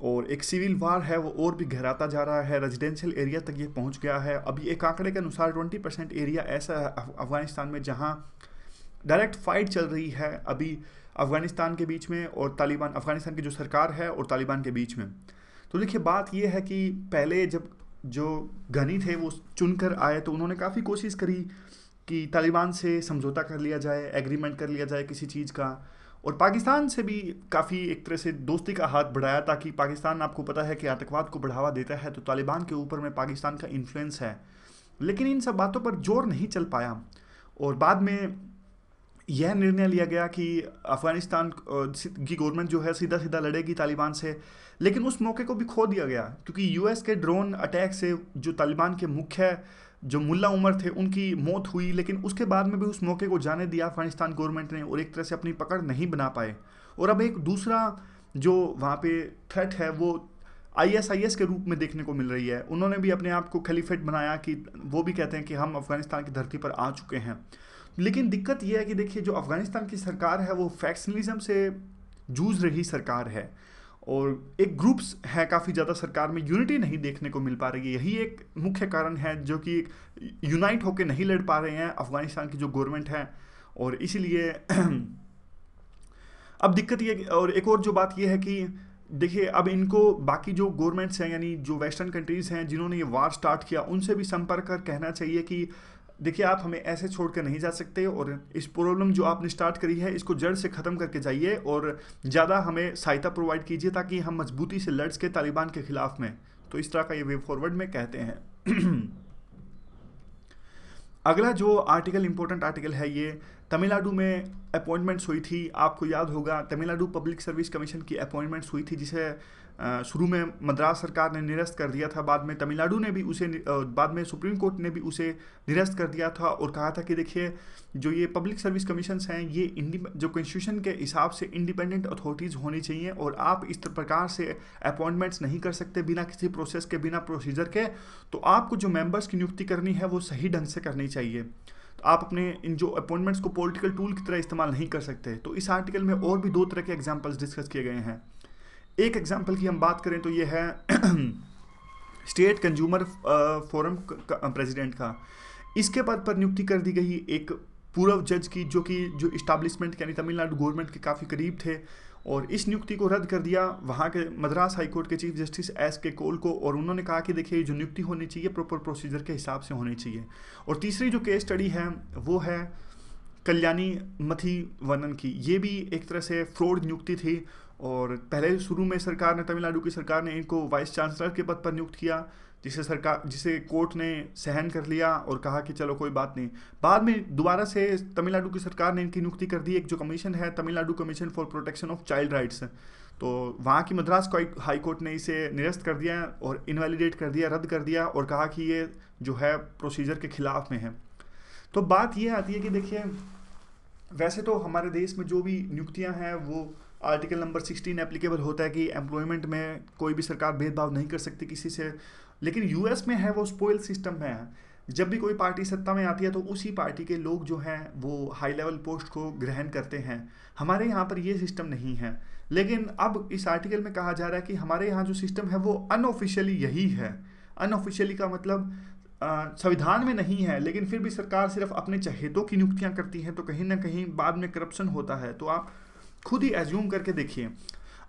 और एक सिविल वार है वो और भी गहराता जा रहा है रेजिडेंशियल एरिया तक ये पहुंच गया है अभी एक आंकड़े के अनुसार 20 परसेंट एरिया ऐसा है अफगानिस्तान में जहां डायरेक्ट फाइट चल रही है अभी अफगानिस्तान के बीच में और तालिबान अफगानिस्तान की जो सरकार है और तालिबान के बीच में तो देखिए बात यह है कि पहले जब जो गनी थे वो चुनकर आए तो उन्होंने काफ़ी कोशिश करी कि तालिबान से समझौता कर लिया जाए एग्रीमेंट कर लिया जाए किसी चीज़ का और पाकिस्तान से भी काफ़ी एक तरह से दोस्ती का हाथ बढ़ाया ताकि पाकिस्तान आपको पता है कि आतंकवाद को बढ़ावा देता है तो तालिबान के ऊपर में पाकिस्तान का इन्फ्लुएंस है लेकिन इन सब बातों पर जोर नहीं चल पाया और बाद में यह निर्णय लिया गया कि अफ़गानिस्तान की गवर्नमेंट जो है सीधा सीधा लड़ेगी तालिबान से लेकिन उस मौके को भी खो दिया गया क्योंकि यूएस के ड्रोन अटैक से जो तालिबान के मुख्य जो मुल्ला उमर थे उनकी मौत हुई लेकिन उसके बाद में भी उस मौके को जाने दिया अफगानिस्तान गवर्नमेंट ने और एक तरह से अपनी पकड़ नहीं बना पाए और अब एक दूसरा जो वहाँ पे थ्रेट है वो आईएसआईएस के रूप में देखने को मिल रही है उन्होंने भी अपने आप को खलीफेट बनाया कि वो भी कहते हैं कि हम अफ़गानिस्तान की धरती पर आ चुके हैं लेकिन दिक्कत यह है कि देखिए जो अफ़गानिस्तान की सरकार है वो फैक्सनलिज्म से जूझ रही सरकार है और एक ग्रुप्स है काफ़ी ज़्यादा सरकार में यूनिटी नहीं देखने को मिल पा रही है यही एक मुख्य कारण है जो कि यूनाइट होकर नहीं लड़ पा रहे हैं अफगानिस्तान की जो गवर्नमेंट है और इसीलिए अब दिक्कत ये और एक और जो बात ये है कि देखिए अब इनको बाकी जो गवर्नमेंट्स हैं यानी जो वेस्टर्न कंट्रीज़ हैं जिन्होंने ये वार स्टार्ट किया उनसे भी संपर्क कर कहना चाहिए कि देखिए आप हमें ऐसे छोड़ कर नहीं जा सकते और इस प्रॉब्लम जो आपने स्टार्ट करी है इसको जड़ से ख़त्म करके जाइए और ज़्यादा हमें सहायता प्रोवाइड कीजिए ताकि हम मजबूती से लड़ सकें तालिबान के ख़िलाफ़ में तो इस तरह का ये वे फॉरवर्ड में कहते हैं अगला जो आर्टिकल इम्पोर्टेंट आर्टिकल है ये तमिलनाडु में अपॉइंटमेंट्स हुई थी आपको याद होगा तमिलनाडु पब्लिक सर्विस कमीशन की अपॉइंटमेंट्स हुई थी जिसे शुरू में मद्रास सरकार ने निरस्त कर दिया था बाद में तमिलनाडु ने भी उसे बाद में सुप्रीम कोर्ट ने भी उसे निरस्त कर दिया था और कहा था कि देखिए जो ये पब्लिक सर्विस कमीशन हैं ये जो कॉन्स्टिट्यूशन के हिसाब से इंडिपेंडेंट अथॉरिटीज़ होनी चाहिए और आप इस प्रकार से अपॉइंटमेंट्स नहीं कर सकते बिना किसी प्रोसेस के बिना प्रोसीजर के तो आपको जो मेम्बर्स की नियुक्ति करनी है वो सही ढंग से करनी चाहिए तो आप अपने इन जो अपॉइंटमेंट्स को पॉलिटिकल टूल की तरह इस्तेमाल नहीं कर सकते तो इस आर्टिकल में और भी दो तरह के एग्जाम्पल्स डिस्कस किए गए हैं एक एग्जांपल की हम बात करें तो ये है स्टेट कंज्यूमर फोरम प्रेसिडेंट का इसके पद पर नियुक्ति कर दी गई एक पूर्व जज की जो कि जो इस्टाब्लिशमेंट यानी तमिलनाडु गवर्नमेंट के काफ़ी करीब थे और इस नियुक्ति को रद्द कर दिया वहाँ के मद्रास हाईकोर्ट के chief justice S K Kaul को और उन्होंने कहा कि देखिए जो नियुक्ति होनी चाहिए प्रॉपर प्रोसीजर के हिसाब से होनी चाहिए और तीसरी जो केस स्टडी है वो है कल्याणी मथी वनन की ये भी एक तरह से फ्रॉड नियुक्ति थी और पहले शुरू में सरकार ने तमिलनाडु की सरकार ने इनको वाइस चांसलर के पद पर नियुक्त किया जिसे सरकार जिसे कोर्ट ने सहन कर लिया और कहा कि चलो कोई बात नहीं बाद में दोबारा से तमिलनाडु की सरकार ने इनकी नियुक्ति कर दी एक जो कमीशन है Tamil Nadu commission for protection of child rights तो वहाँ की मद्रास हाई कोर्ट ने इसे निरस्त कर दिया और इनवैलिडेट कर दिया रद्द कर दिया और कहा कि ये जो है प्रोसीजर के खिलाफ में है तो बात ये आती है कि देखिए वैसे तो हमारे देश में जो भी नियुक्तियाँ हैं वो आर्टिकल नंबर सिक्सटीन एप्लीकेबल होता है कि एम्प्लॉयमेंट में कोई भी सरकार भेदभाव नहीं कर सकती किसी से लेकिन यूएस में है वो स्पोइल सिस्टम है जब भी कोई पार्टी सत्ता में आती है तो उसी पार्टी के लोग जो हैं वो हाई लेवल पोस्ट को ग्रहण करते हैं हमारे यहाँ पर ये सिस्टम नहीं है लेकिन अब इस आर्टिकल में कहा जा रहा है कि हमारे यहाँ जो सिस्टम है वो अनऑफिशियली यही है अनऑफिशियली का मतलब संविधान में नहीं है लेकिन फिर भी सरकार सिर्फ अपने चहेतों की नियुक्तियाँ करती हैं तो कहीं ना कहीं बाद में करप्शन होता है तो आप खुद ही एज्यूम करके देखिए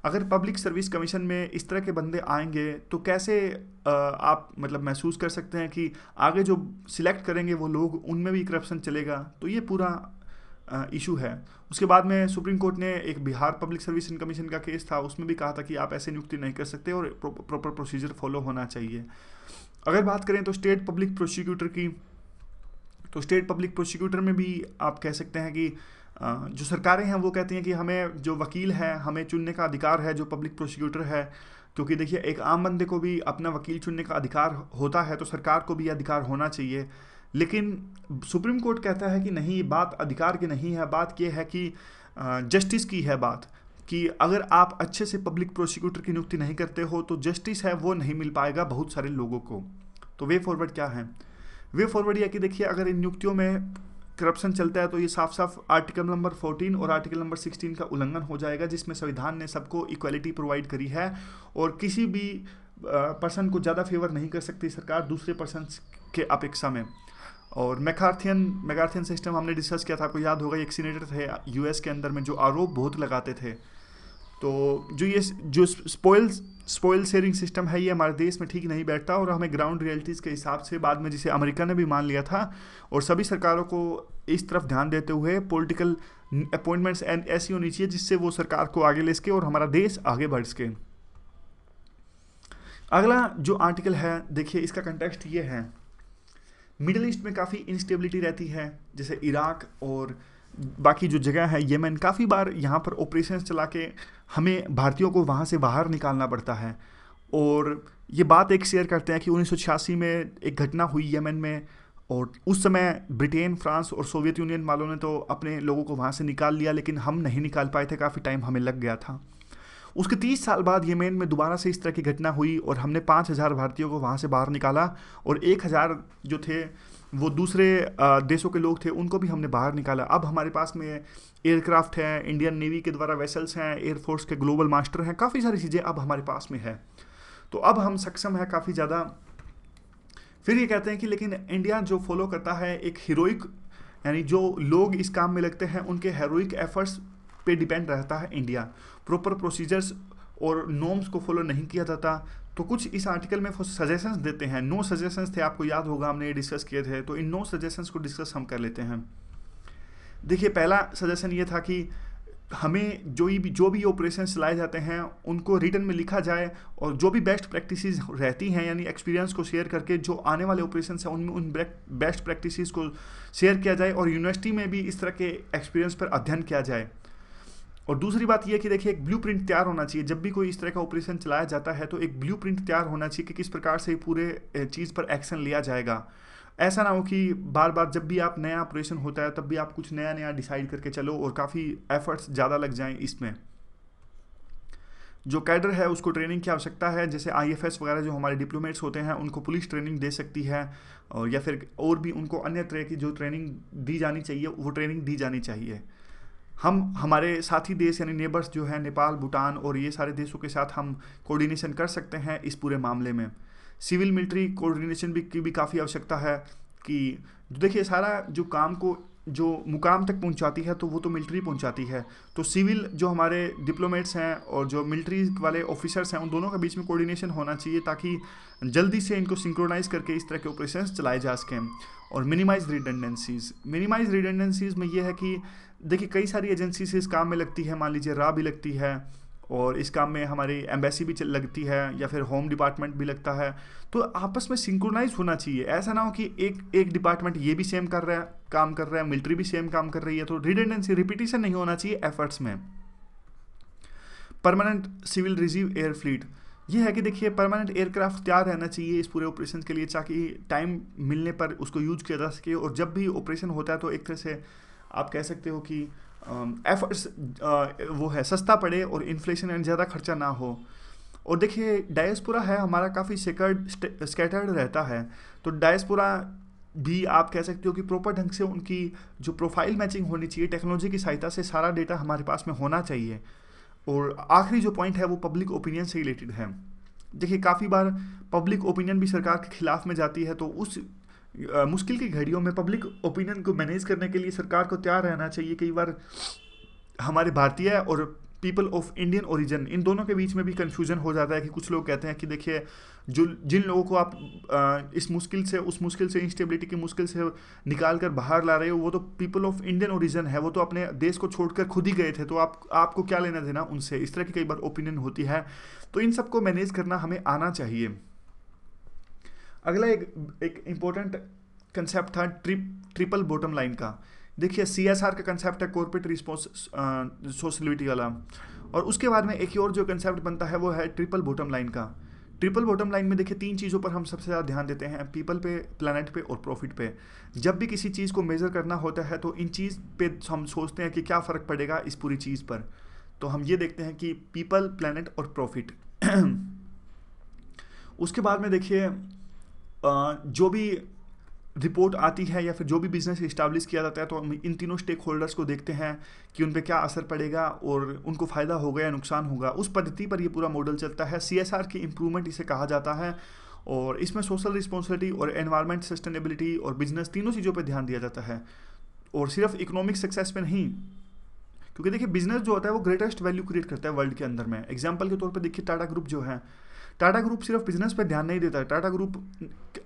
अगर पब्लिक सर्विस कमीशन में इस तरह के बंदे आएंगे तो कैसे आप मतलब महसूस कर सकते हैं कि आगे जो सिलेक्ट करेंगे वो लोग उनमें भी करप्शन चलेगा तो ये पूरा इशू है उसके बाद में सुप्रीम कोर्ट ने एक बिहार पब्लिक सर्विस कमीशन का केस था उसमें भी कहा था कि आप ऐसे नियुक्ति नहीं कर सकते और प्रॉपर प्रोसीजर फॉलो होना चाहिए अगर बात करें तो स्टेट पब्लिक प्रोसिक्यूटर की तो स्टेट पब्लिक प्रोसिक्यूटर में भी आप कह सकते हैं कि जो सरकारें हैं वो कहती हैं कि हमें जो वकील हैं हमें चुनने का अधिकार है जो पब्लिक प्रोसिक्यूटर है क्योंकि देखिए एक आम बंदे को भी अपना वकील चुनने का अधिकार होता है तो सरकार को भी यह अधिकार होना चाहिए लेकिन सुप्रीम कोर्ट कहता है कि नहीं बात अधिकार की नहीं है बात यह है कि जस्टिस की है बात कि अगर आप अच्छे से पब्लिक प्रोसिक्यूटर की नियुक्ति नहीं करते हो तो जस्टिस है वो नहीं मिल पाएगा बहुत सारे लोगों को तो वे फॉरवर्ड क्या है वे फॉरवर्ड यह कि देखिए अगर इन नियुक्तियों में करप्शन चलता है तो ये साफ साफ आर्टिकल नंबर 14 और आर्टिकल नंबर 16 का उल्लंघन हो जाएगा जिसमें संविधान ने सबको इक्वलिटी प्रोवाइड करी है और किसी भी पर्सन को ज़्यादा फेवर नहीं कर सकती सरकार दूसरे पर्सन के अपेक्षा में और मैकार्थियन मैकार्थियन सिस्टम हमने डिस्कस किया था आपको याद होगा एक सीनेटर थे यूएस के अंदर में जो आरोप बहुत लगाते थे तो जो ये जो स्पॉइल्स स्पॉइल शेयरिंग सिस्टम है ये हमारे देश में ठीक नहीं बैठता और हमें ग्राउंड रियलिटीज़ के हिसाब से बाद में जिसे अमेरिका ने भी मान लिया था और सभी सरकारों को इस तरफ ध्यान देते हुए पॉलिटिकल अपॉइंटमेंट्स ऐसी होनी चाहिए जिससे वो सरकार को आगे ले सके और हमारा देश आगे बढ़ सके अगला जो आर्टिकल है देखिए इसका कंटेक्स्ट ये है मिडल ईस्ट में काफ़ी इंस्टेबिलिटी रहती है जैसे इराक और बाकी जो जगह है येमन काफ़ी बार यहाँ पर ऑपरेशन चला के हमें भारतीयों को वहाँ से बाहर निकालना पड़ता है और ये बात एक शेयर करते हैं कि उन्नीस में एक घटना हुई यमन में और उस समय ब्रिटेन फ्रांस और सोवियत यूनियन वालों ने तो अपने लोगों को वहाँ से निकाल लिया लेकिन हम नहीं निकाल पाए थे काफ़ी टाइम हमें लग गया था उसके तीस साल बाद येमेन में दोबारा से इस तरह की घटना हुई और हमने पाँच हज़ार भारतीयों को वहाँ से बाहर निकाला और एक हज़ार जो थे वो दूसरे देशों के लोग थे उनको भी हमने बाहर निकाला अब हमारे पास में एयरक्राफ्ट हैं इंडियन नेवी के द्वारा वेसल्स हैं एयरफोर्स के ग्लोबल मास्टर हैं काफ़ी सारी चीज़ें अब हमारे पास में है तो अब हम सक्षम हैं काफ़ी ज़्यादा फिर ये कहते हैं कि लेकिन इंडिया जो फॉलो करता है एक हीरोइक यानी जो लोग इस काम में लगते हैं उनके हीरोइक एफर्ट्स पे डिपेंड रहता है इंडिया प्रॉपर प्रोसीजर्स और नॉर्म्स को फॉलो नहीं किया जाता तो कुछ इस आर्टिकल में सजेशंस देते हैं नो सजेशंस थे आपको याद होगा हमने ये डिस्कस किए थे तो इन नो सजेशंस को डिस्कस हम कर लेते हैं देखिए पहला सजेशन ये था कि हमें जो भी जो भी ऑपरेशन चलाए जाते हैं उनको रिटर्न में लिखा जाए और जो भी बेस्ट प्रैक्टिसेस रहती हैं यानी एक्सपीरियंस को शेयर करके जो आने वाले ऑपरेशन हैं उनमें उन बेस्ट प्रैक्टिसेस को शेयर किया जाए और यूनिवर्सिटी में भी इस तरह के एक्सपीरियंस पर अध्ययन किया जाए और दूसरी बात यह कि देखिए एक ब्लू तैयार होना चाहिए जब भी कोई इस तरह का ऑपरेशन चलाया जाता है तो एक ब्लू तैयार होना चाहिए कि किस प्रकार से पूरे चीज़ पर एक्शन लिया जाएगा ऐसा ना हो कि बार बार जब भी आप नया ऑपरेशन होता है तब भी आप कुछ नया नया डिसाइड करके चलो और काफ़ी एफर्ट्स ज़्यादा लग जाएं इसमें जो कैडर है उसको ट्रेनिंग की आवश्यकता है जैसे आईएफएस वगैरह जो हमारे डिप्लोमेट्स होते हैं उनको पुलिस ट्रेनिंग दे सकती है और या फिर और भी उनको अन्य तरह की जो ट्रेनिंग दी जानी चाहिए वो ट्रेनिंग दी जानी चाहिए हम हमारे साथी देश यानी नेबर्स जो है नेपाल भूटान और ये सारे देशों के साथ हम कोऑर्डिनेशन कर सकते हैं इस पूरे मामले में सिविल मिलिट्री कोऑर्डिनेशन भी की भी काफ़ी आवश्यकता है कि देखिए सारा जो काम को जो मुकाम तक पहुंचाती है तो वो तो मिलिट्री पहुंचाती है तो सिविल जो हमारे डिप्लोमेट्स हैं और जो मिलिट्री वाले ऑफिसर्स हैं उन दोनों के बीच में कोऑर्डिनेशन होना चाहिए ताकि जल्दी से इनको सिंक्रोनाइज करके इस तरह के ऑपरेशन चलाए जा सकें और मिनिमाइज रिडेंडेंसीज मिनिमाइज रिडेंडेंसीज में ये है कि देखिए कई सारी से इस काम में लगती है मान लीजिए रा भी लगती है और इस काम में हमारी एम्बेसी भी लगती है या फिर होम डिपार्टमेंट भी लगता है तो आपस में सिंक्रोनाइज होना चाहिए ऐसा ना हो कि एक एक डिपार्टमेंट ये भी सेम कर रहा है काम कर रहा है मिलिट्री भी सेम काम कर रही है तो रिडेंडेंसी रिपीटिशन नहीं होना चाहिए एफर्ट्स में permanent civil reserve air fleet ये है कि देखिए परमानेंट एयरक्राफ्ट तैयार रहना चाहिए इस पूरे ऑपरेशन के लिए ताकि टाइम मिलने पर उसको यूज किया जा सके और जब भी ऑपरेशन होता है तो एक तरह से आप कह सकते हो कि एफर्ट्स वो है सस्ता पड़े और इन्फ्लेशन एंड ज़्यादा खर्चा ना हो और देखिए डायसपुरा है हमारा काफ़ी सेकर्ड स्कैटर्ड रहता है तो डायस्पुरा भी आप कह सकते हो कि प्रॉपर ढंग से उनकी जो प्रोफाइल मैचिंग होनी चाहिए टेक्नोलॉजी की सहायता से सारा डेटा हमारे पास में होना चाहिए और आखिरी जो पॉइंट है वो पब्लिक ओपिनियन से रिलेटेड है देखिए काफ़ी बार पब्लिक ओपिनियन भी सरकार के खिलाफ में जाती है तो उस मुश्किल की घड़ियों में पब्लिक ओपिनियन को मैनेज करने के लिए सरकार को तैयार रहना चाहिए कई बार हमारे भारतीय और पीपल ऑफ इंडियन ओरिजिन इन दोनों के बीच में भी कन्फ्यूजन हो जाता है कि कुछ लोग कहते हैं कि देखिए जो जिन लोगों को आप इस मुश्किल से उस मुश्किल से इंस्टेबिलिटी की मुश्किल से निकाल कर बाहर ला रहे हो वो तो पीपल ऑफ इंडियन ओरिजिन है वो तो अपने देश को छोड़कर खुद ही गए थे तो आप आपको क्या लेना देना उनसे इस तरह की कई बार ओपिनियन होती है तो इन सबको मैनेज करना हमें आना चाहिए अगला एक एक इम्पोर्टेंट कंसेप्ट था ट्रिप ट्रिपल बॉटम लाइन का देखिए सी एस आर का कंसेप्ट है कॉर्पोरेट रिस्पॉन्स सोशलिटी वाला और उसके बाद में एक और जो कंसेप्ट बनता है वो है ट्रिपल बॉटम लाइन का ट्रिपल बॉटम लाइन में देखिए तीन चीज़ों पर हम सबसे ज़्यादा ध्यान देते हैं पीपल पे प्लानट पे और प्रॉफिट पे जब भी किसी चीज़ को मेज़र करना होता है तो इन चीज़ पे हम सोचते हैं कि क्या फ़र्क पड़ेगा इस पूरी चीज़ पर तो हम ये देखते हैं कि पीपल प्लानट और प्रॉफिट उसके बाद में देखिए जो भी रिपोर्ट आती है या फिर जो भी बिजनेस इस्टाब्लिश किया जाता है तो हम इन तीनों स्टेक होल्डर्स को देखते हैं कि उन पर क्या असर पड़ेगा और उनको फ़ायदा होगा या नुकसान होगा उस पद्धति पर यह पूरा मॉडल चलता है सी एस आर की इम्प्रूवमेंट इसे कहा जाता है और इसमें सोशल रिस्पॉन्सिबिलिटी और एनवायरमेंट सस्टेनेबिलिटी और बिजनेस तीनों चीज़ों पर ध्यान दिया जाता है और सिर्फ इकोनॉमिक सक्सेस पर नहीं क्योंकि देखिए बिजनेस जो होता है वो ग्रेटेस्ट वैल्यू क्रिएट करता है वर्ल्ड के अंदर में एग्जाम्पल के तौर पर देखिए टाटा ग्रुप जो है टाटा ग्रुप सिर्फ बिजनेस पर ध्यान नहीं देता टाटा ग्रुप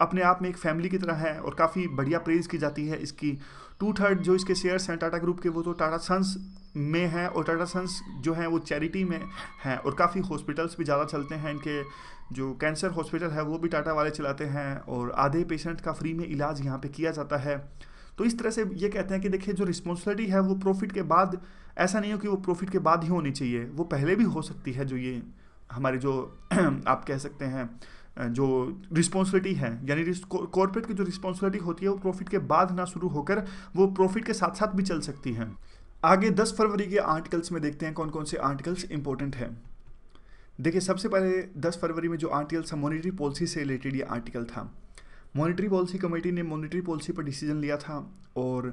अपने आप में एक फैमिली की तरह है और काफ़ी बढ़िया प्रेज़ की जाती है इसकी टू थर्ड जो इसके शेयर्स हैं टाटा ग्रुप के वो तो टाटा सन्स में हैं और टाटा सन्स जो हैं वो चैरिटी में हैं और काफ़ी हॉस्पिटल्स भी ज़्यादा चलते हैं इनके जो कैंसर हॉस्पिटल है वो भी टाटा वाले चलाते हैं और आधे पेशेंट का फ्री में इलाज यहाँ पर किया जाता है तो इस तरह से ये कहते हैं कि देखिए जो रिस्पॉन्सिबिलिटी है वो प्रॉफिट के बाद ऐसा नहीं हो कि वो प्रॉफिट के बाद ही होनी चाहिए वो पहले भी हो सकती है जो ये हमारी जो आप कह सकते हैं जो रिस्पॉन्सिबिलिटी है यानी कॉरपोरेट की जो रिस्पॉन्सिबिलिटी होती है वो प्रॉफिट के बाद ना शुरू होकर वो प्रॉफिट के साथ साथ भी चल सकती है आगे 10 फरवरी के आर्टिकल्स में देखते हैं कौन कौन से आर्टिकल्स इंपॉर्टेंट हैं देखिए सबसे पहले 10 फरवरी में जो आर्टिकल था मॉनिटरी पॉलिसी से रिलेटेड ये आर्टिकल था मॉनिटरी पॉलिसी कमेटी ने मॉनिटरी पॉलिसी पर डिसीजन लिया था और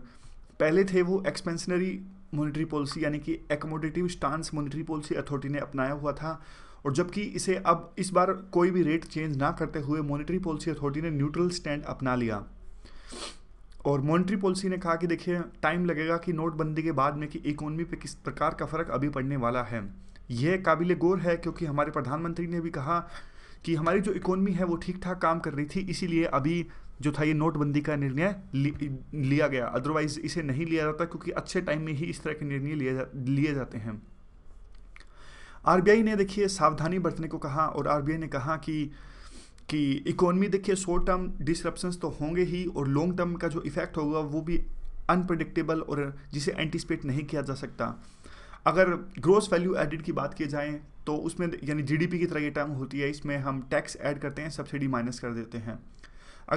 पहले थे वो एक्सपेंशनरी मॉनिटरी पॉलिसी यानी कि accommodative stance monetary policy authority ने अपनाया हुआ था और जबकि इसे अब इस बार कोई भी रेट चेंज ना करते हुए मॉनेटरी पॉलिसी अथॉरिटी ने न्यूट्रल स्टैंड अपना लिया और मॉनेटरी पॉलिसी ने कहा कि देखिए टाइम लगेगा कि नोटबंदी के बाद में कि इकोनॉमी पे किस प्रकार का फ़र्क अभी पड़ने वाला है यह काबिल गौर है क्योंकि हमारे प्रधानमंत्री ने भी कहा कि हमारी जो इकोनॉमी है वो ठीक ठाक काम कर रही थी इसीलिए अभी जो था ये नोटबंदी का निर्णय लिया गया अदरवाइज़ इसे नहीं लिया जाता क्योंकि अच्छे टाइम में ही इस तरह के निर्णय लिए जा, लिए जाते हैं आरबीआई ने देखिए सावधानी बरतने को कहा और आरबीआई ने कहा कि कि इकोनॉमी देखिए शॉर्ट टर्म डिसरप्शंस तो होंगे ही और लॉन्ग टर्म का जो इफेक्ट होगा वो भी अनप्रडिक्टेबल और जिसे एंटिसिपेट नहीं किया जा सकता अगर ग्रोस वैल्यू एडिड की बात की जाए तो उसमें यानी जीडीपी की तरह ये टर्म होती है इसमें हम टैक्स ऐड करते हैं सब्सिडी माइनस कर देते हैं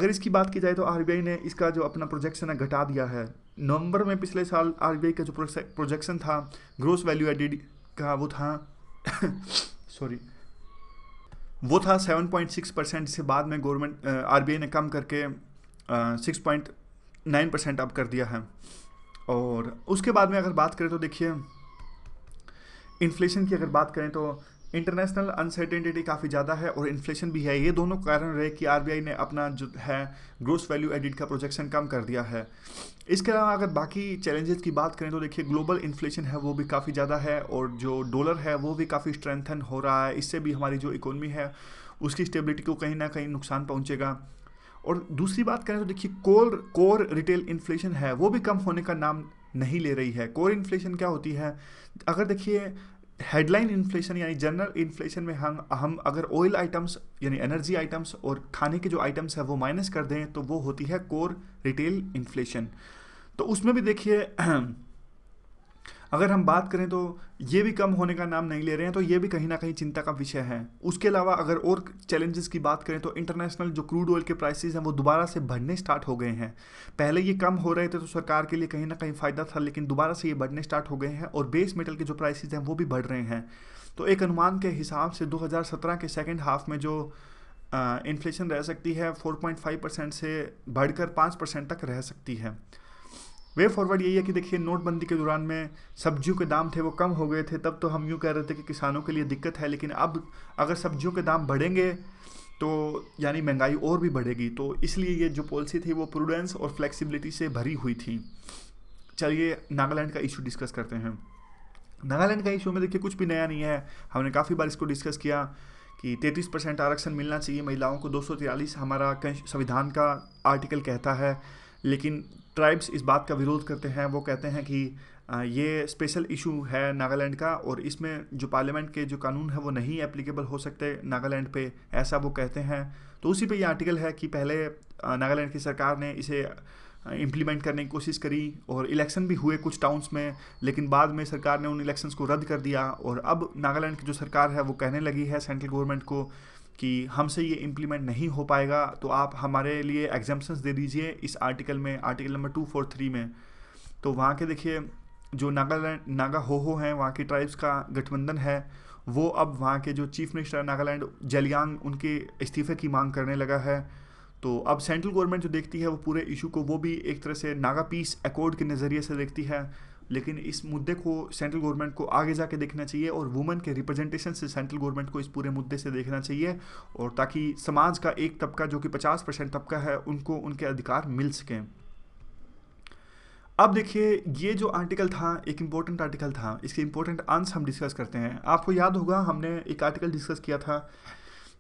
अगर इसकी बात की जाए तो आरबीआई ने इसका जो अपना प्रोजेक्शन है घटा दिया है नवंबर में पिछले साल आरबीआई का जो प्रोजेक्शन था ग्रोस वैल्यू एडिड का वो था सॉरी वो था 7.6 परसेंट जिसे बाद में गवर्नमेंट आरबीआई ने कम करके six point nine percent up कर दिया है और उसके बाद में अगर बात करें तो देखिए इन्फ्लेशन की अगर बात करें तो इंटरनेशनल अनसर्टेनिटी काफ़ी ज़्यादा है और इन्फ्लेशन भी है ये दोनों कारण रहे कि आर ने अपना जो है ग्रोस वैल्यू एडिट का प्रोजेक्शन कम कर दिया है इसके अलावा अगर बाकी चैलेंजेस की बात करें तो देखिए ग्लोबल इन्फ्लेशन है वो भी काफ़ी ज़्यादा है और जो डॉलर है वो भी काफ़ी स्ट्रेंथन हो रहा है इससे भी हमारी जो इकोनॉमी है उसकी स्टेबिलिटी को कहीं ना कहीं नुकसान पहुँचेगा और दूसरी बात करें तो देखिए कोर कोर रिटेल इन्फ्लेशन है वो भी कम होने का नाम नहीं ले रही है कोर इन्फ्लेशन क्या होती है अगर देखिए हेडलाइन इन्फ्लेशन यानी जनरल इन्फ्लेशन में हम हम अगर ऑयल आइटम्स यानी एनर्जी आइटम्स और खाने के जो आइटम्स हैं वो माइनस कर दें तो वो होती है कोर रिटेल इन्फ्लेशन तो उसमें भी देखिए अगर हम बात करें तो ये भी कम होने का नाम नहीं ले रहे हैं तो ये भी कहीं ना कहीं चिंता का विषय है उसके अलावा अगर और चैलेंजेस की बात करें तो इंटरनेशनल जो क्रूड ऑयल के प्राइसेस हैं वो दोबारा से बढ़ने स्टार्ट हो गए हैं पहले ये कम हो रहे थे तो सरकार के लिए कहीं ना कहीं फ़ायदा था लेकिन दोबारा से ये बढ़ने स्टार्ट हो गए हैं और बेस मेटल के जो प्राइसेस हैं वो भी बढ़ रहे हैं तो एक अनुमान के हिसाब से दो के सेकेंड हाफ में जो इन्फ्लेशन रह सकती है फोर परसेंट से बढ़कर पाँच परसेंट तक रह सकती है वे फॉरवर्ड यही है कि देखिए नोटबंदी के दौरान में सब्जियों के दाम थे वो कम हो गए थे तब तो हम यूँ कह रहे थे कि किसानों के लिए दिक्कत है लेकिन अब अगर सब्जियों के दाम बढ़ेंगे तो यानी महंगाई और भी बढ़ेगी तो इसलिए ये जो पॉलिसी थी वो प्रूडेंस और फ्लेक्सिबिलिटी से भरी हुई थी चलिए नागालैंड का इशू डिस्कस करते हैं नागालैंड का इशू में देखिए कुछ भी नया नहीं है हमने काफ़ी बार इसको डिस्कस किया कि 33 परसेंट आरक्षण मिलना चाहिए महिलाओं को दो हमारा संविधान का आर्टिकल कहता है लेकिन ट्राइब्स इस बात का विरोध करते हैं वो कहते हैं कि ये स्पेशल इशू है नागालैंड का और इसमें जो पार्लियामेंट के जो कानून है वो नहीं एप्लीकेबल हो सकते नागालैंड पे ऐसा वो कहते हैं तो उसी पे ये आर्टिकल है कि पहले नागालैंड की सरकार ने इसे इम्प्लीमेंट करने की कोशिश करी और इलेक्शन भी हुए कुछ टाउन्स में लेकिन बाद में सरकार ने उन इलेक्शंस को रद्द कर दिया और अब नागालैंड की जो सरकार है वो कहने लगी है सेंट्रल गवर्नमेंट को कि हमसे ये इम्प्लीमेंट नहीं हो पाएगा तो आप हमारे लिए एग्जाम्पन्स दे दीजिए इस आर्टिकल में article number two four three में तो वहाँ के देखिए जो नागालैंड नागा हो हैं वहाँ के ट्राइब्स का गठबंधन है वो अब वहाँ के जो चीफ मिनिस्टर है नागालैंड जलियांग उनके इस्तीफे की मांग करने लगा है तो अब सेंट्रल गवर्नमेंट जो देखती है वो पूरे इशू को वो भी एक तरह से नागा पीस अकॉर्ड के नज़रिए से देखती है लेकिन इस मुद्दे को सेंट्रल गवर्नमेंट को आगे जाके देखना चाहिए और वुमेन के रिप्रेजेंटेशन से सेंट्रल गवर्नमेंट को इस पूरे मुद्दे से देखना चाहिए और ताकि समाज का एक तबका जो कि पचास परसेंट तबका है उनको उनके अधिकार मिल सकें अब देखिए ये जो आर्टिकल था एक इम्पोर्टेंट आर्टिकल था इसके इम्पोर्टेंट आंस हम डिस्कस करते हैं आपको याद होगा हमने एक आर्टिकल डिस्कस किया था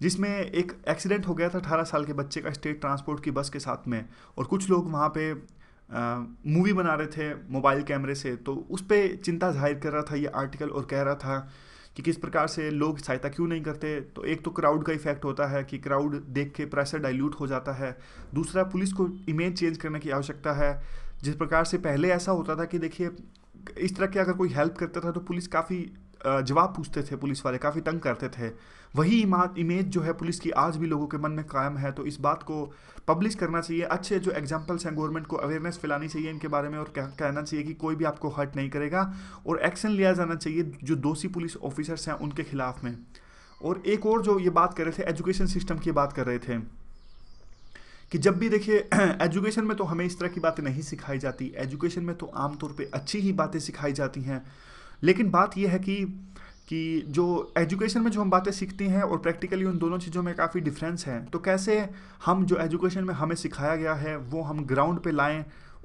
जिसमें एक एक्सीडेंट हो गया था अठारह साल के बच्चे का स्टेट ट्रांसपोर्ट की बस के साथ में और कुछ लोग वहाँ पे मूवी बना रहे थे मोबाइल कैमरे से तो उस पर चिंता जाहिर कर रहा था ये आर्टिकल और कह रहा था कि किस प्रकार से लोग सहायता क्यों नहीं करते तो एक तो क्राउड का इफेक्ट होता है कि क्राउड देख के प्रेशर डाइल्यूट हो जाता है दूसरा पुलिस को इमेज चेंज करने की आवश्यकता है जिस प्रकार से पहले ऐसा होता था कि देखिए इस तरह की अगर कोई हेल्प करता था तो पुलिस काफ़ी जवाब पूछते थे पुलिस वाले काफ़ी तंग करते थे वही इमेज जो है पुलिस की आज भी लोगों के मन में कायम है तो इस बात को पब्लिश करना चाहिए अच्छे जो एग्जाम्पल्स हैं गवर्नमेंट को अवेयरनेस फैलानी चाहिए इनके बारे में और कहना चाहिए कि कोई भी आपको हर्ट नहीं करेगा और एक्शन लिया जाना चाहिए जो दोषी पुलिस ऑफिसर्स हैं उनके खिलाफ में और एक और जो ये बात कर रहे थे एजुकेशन सिस्टम की बात कर रहे थे कि जब भी देखिए एजुकेशन में तो हमें इस तरह की बातें नहीं सिखाई जाती एजुकेशन में तो आमतौर पे अच्छी ही बातें सिखाई जाती हैं लेकिन बात यह है कि कि जो एजुकेशन में जो हम बातें सीखते हैं और प्रैक्टिकली उन दोनों चीज़ों में काफ़ी डिफरेंस है तो कैसे हम जो एजुकेशन में हमें सिखाया गया है वो हम ग्राउंड पे लाएं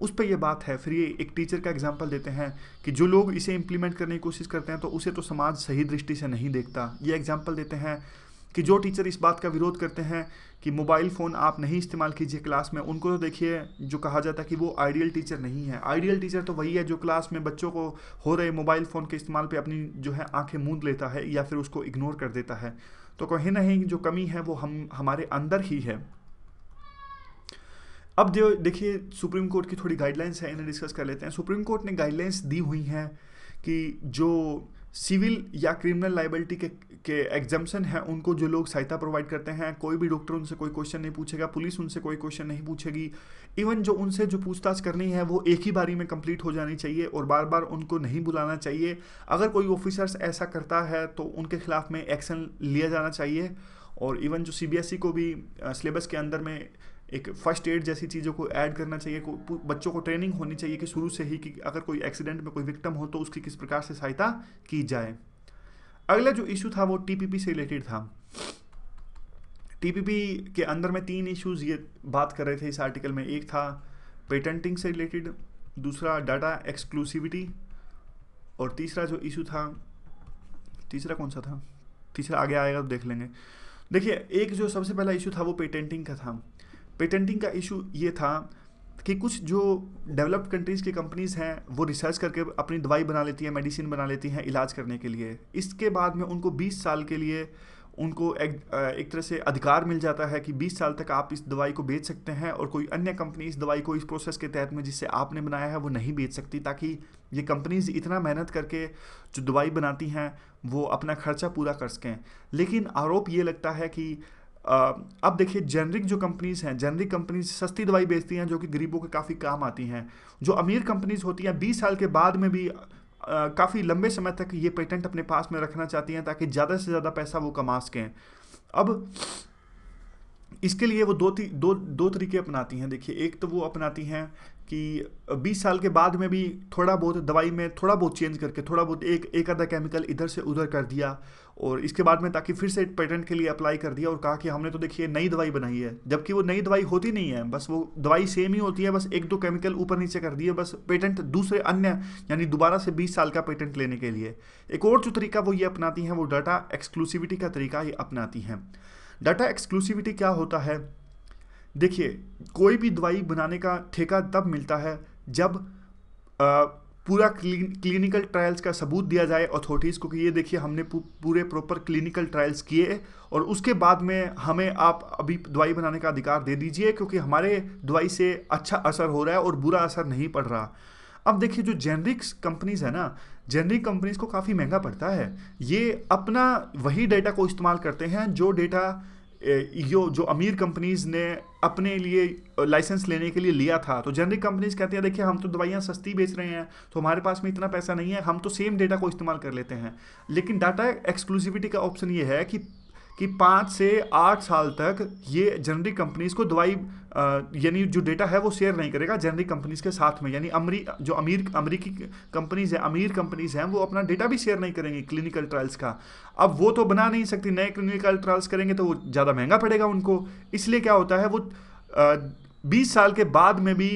उस पर यह बात है फिर ये एक टीचर का एग्जाम्पल देते हैं कि जो लोग इसे इम्प्लीमेंट करने की कोशिश करते हैं तो उसे तो समाज सही दृष्टि से नहीं देखता ये एग्जाम्पल देते हैं कि जो टीचर इस बात का विरोध करते हैं कि मोबाइल फ़ोन आप नहीं इस्तेमाल कीजिए क्लास में उनको तो देखिए जो कहा जाता है कि वो आइडियल टीचर नहीं है आइडियल टीचर तो वही है जो क्लास में बच्चों को हो रहे मोबाइल फ़ोन के इस्तेमाल पे अपनी जो है आंखें मूंद लेता है या फिर उसको इग्नोर कर देता है तो कहीं ना कहीं जो कमी है वो हम हमारे अंदर ही है अब जो देखिए सुप्रीम कोर्ट की थोड़ी गाइडलाइंस है इन्हें डिस्कस कर लेते हैं सुप्रीम कोर्ट ने गाइडलाइंस दी हुई हैं कि जो सिविल या क्रिमिनल लाइबिलिटी के के एग्जामेशन है उनको जो लोग सहायता प्रोवाइड करते हैं कोई भी डॉक्टर उनसे कोई क्वेश्चन नहीं पूछेगा पुलिस उनसे कोई क्वेश्चन नहीं पूछेगी इवन जो उनसे जो पूछताछ करनी है वो एक ही बारी में कंप्लीट हो जानी चाहिए और बार बार उनको नहीं बुलाना चाहिए अगर कोई ऑफिसर्स ऐसा करता है तो उनके ख़िलाफ़ में एक्शन लिया जाना चाहिए और इवन जो सी e को भी सिलेबस के अंदर में एक फर्स्ट एड जैसी चीज़ों को ऐड करना चाहिए बच्चों को ट्रेनिंग होनी चाहिए कि शुरू से ही कि अगर कोई एक्सीडेंट में कोई विक्टम हो तो उसकी किस प्रकार से सहायता की जाए अगला जो इशू था वो टीपीपी से रिलेटेड था टीपीपी के अंदर में तीन इश्यूज ये बात कर रहे थे इस आर्टिकल में एक था पेटेंटिंग से रिलेटेड दूसरा डाटा एक्सक्लूसिविटी और तीसरा जो इशू था तीसरा कौन सा था तीसरा आगे आएगा तो देख लेंगे देखिए एक जो सबसे पहला इशू था वो पेटेंटिंग का था पेटेंटिंग का इशू ये था कि कुछ जो डेवलप्ड कंट्रीज़ की कंपनीज़ हैं वो रिसर्च करके अपनी दवाई बना लेती हैं मेडिसिन बना लेती हैं इलाज करने के लिए इसके बाद में उनको 20 साल के लिए उनको एक एक तरह से अधिकार मिल जाता है कि 20 साल तक आप इस दवाई को बेच सकते हैं और कोई अन्य कंपनी इस दवाई को इस प्रोसेस के तहत में जिससे आपने बनाया है वो नहीं बेच सकती ताकि ये कंपनीज़ इतना मेहनत करके जो दवाई बनाती हैं वो अपना खर्चा पूरा कर सकें लेकिन आरोप ये लगता है कि अब देखिए जेनरिक जो कंपनीज़ हैं जेनरिक कंपनीज सस्ती दवाई बेचती हैं जो कि गरीबों के काफ़ी काम आती हैं जो अमीर कंपनीज़ होती हैं बीस साल के बाद में भी काफ़ी लंबे समय तक ये पेटेंट अपने पास में रखना चाहती हैं ताकि ज़्यादा से ज़्यादा पैसा वो कमा सकें अब इसके लिए वो दो ती, दो दो तरीके अपनाती हैं देखिए एक तो वो अपनाती हैं कि 20 साल के बाद में भी थोड़ा बहुत दवाई में थोड़ा बहुत चेंज करके थोड़ा बहुत एक एक आधा केमिकल इधर से उधर कर दिया और इसके बाद में ताकि फिर से पेटेंट के लिए अप्लाई कर दिया और कहा कि हमने तो देखिए नई दवाई बनाई है जबकि वो नई दवाई होती नहीं है बस वो दवाई सेम ही होती है बस एक दो केमिकल ऊपर नीचे कर दिए बस पेटेंट दूसरे अन्य यानी दोबारा से बीस साल का पेटेंट लेने के लिए एक और जो तरीका वो ये अपनाती हैं वो डाटा एक्सक्लूसिविटी का तरीका ये अपनाती हैं डाटा एक्सक्लूसिविटी क्या होता है देखिए कोई भी दवाई बनाने का ठेका तब मिलता है जब आ, पूरा क्लिनिकल ट्रायल्स का सबूत दिया जाए अथॉरिटीज़ को कि ये देखिए हमने पूरे प्रॉपर क्लिनिकल ट्रायल्स किए और उसके बाद में हमें आप अभी दवाई बनाने का अधिकार दे दीजिए क्योंकि हमारे दवाई से अच्छा असर हो रहा है और बुरा असर नहीं पड़ रहा अब देखिए जो जेनरिक्स कंपनीज है ना जेनरिक कंपनीज को काफ़ी महंगा पड़ता है ये अपना वही डेटा को इस्तेमाल करते हैं जो डेटा यो जो अमीर कंपनीज ने अपने लिए लाइसेंस लेने के लिए लिया था तो जनरिक कंपनीज कहती हैं देखिए हम तो दवाइयाँ सस्ती बेच रहे हैं तो हमारे पास में इतना पैसा नहीं है हम तो सेम डेटा को इस्तेमाल कर लेते हैं लेकिन डाटा एक्सक्लूसिविटी का ऑप्शन ये है कि कि पाँच से आठ साल तक ये जनरिक कंपनीज को दवाई यानी जो डेटा है वो शेयर नहीं करेगा जेनरिक कंपनीज़ के साथ में यानी अमरी जो अमीर अमरीकी कंपनीज़ हैं अमीर कंपनीज़ हैं वो अपना डेटा भी शेयर नहीं करेंगी क्लिनिकल ट्रायल्स का अब वो तो बना नहीं सकती नए क्लिनिकल ट्रायल्स करेंगे तो वो ज़्यादा महंगा पड़ेगा उनको इसलिए क्या होता है वो बीस साल के बाद में भी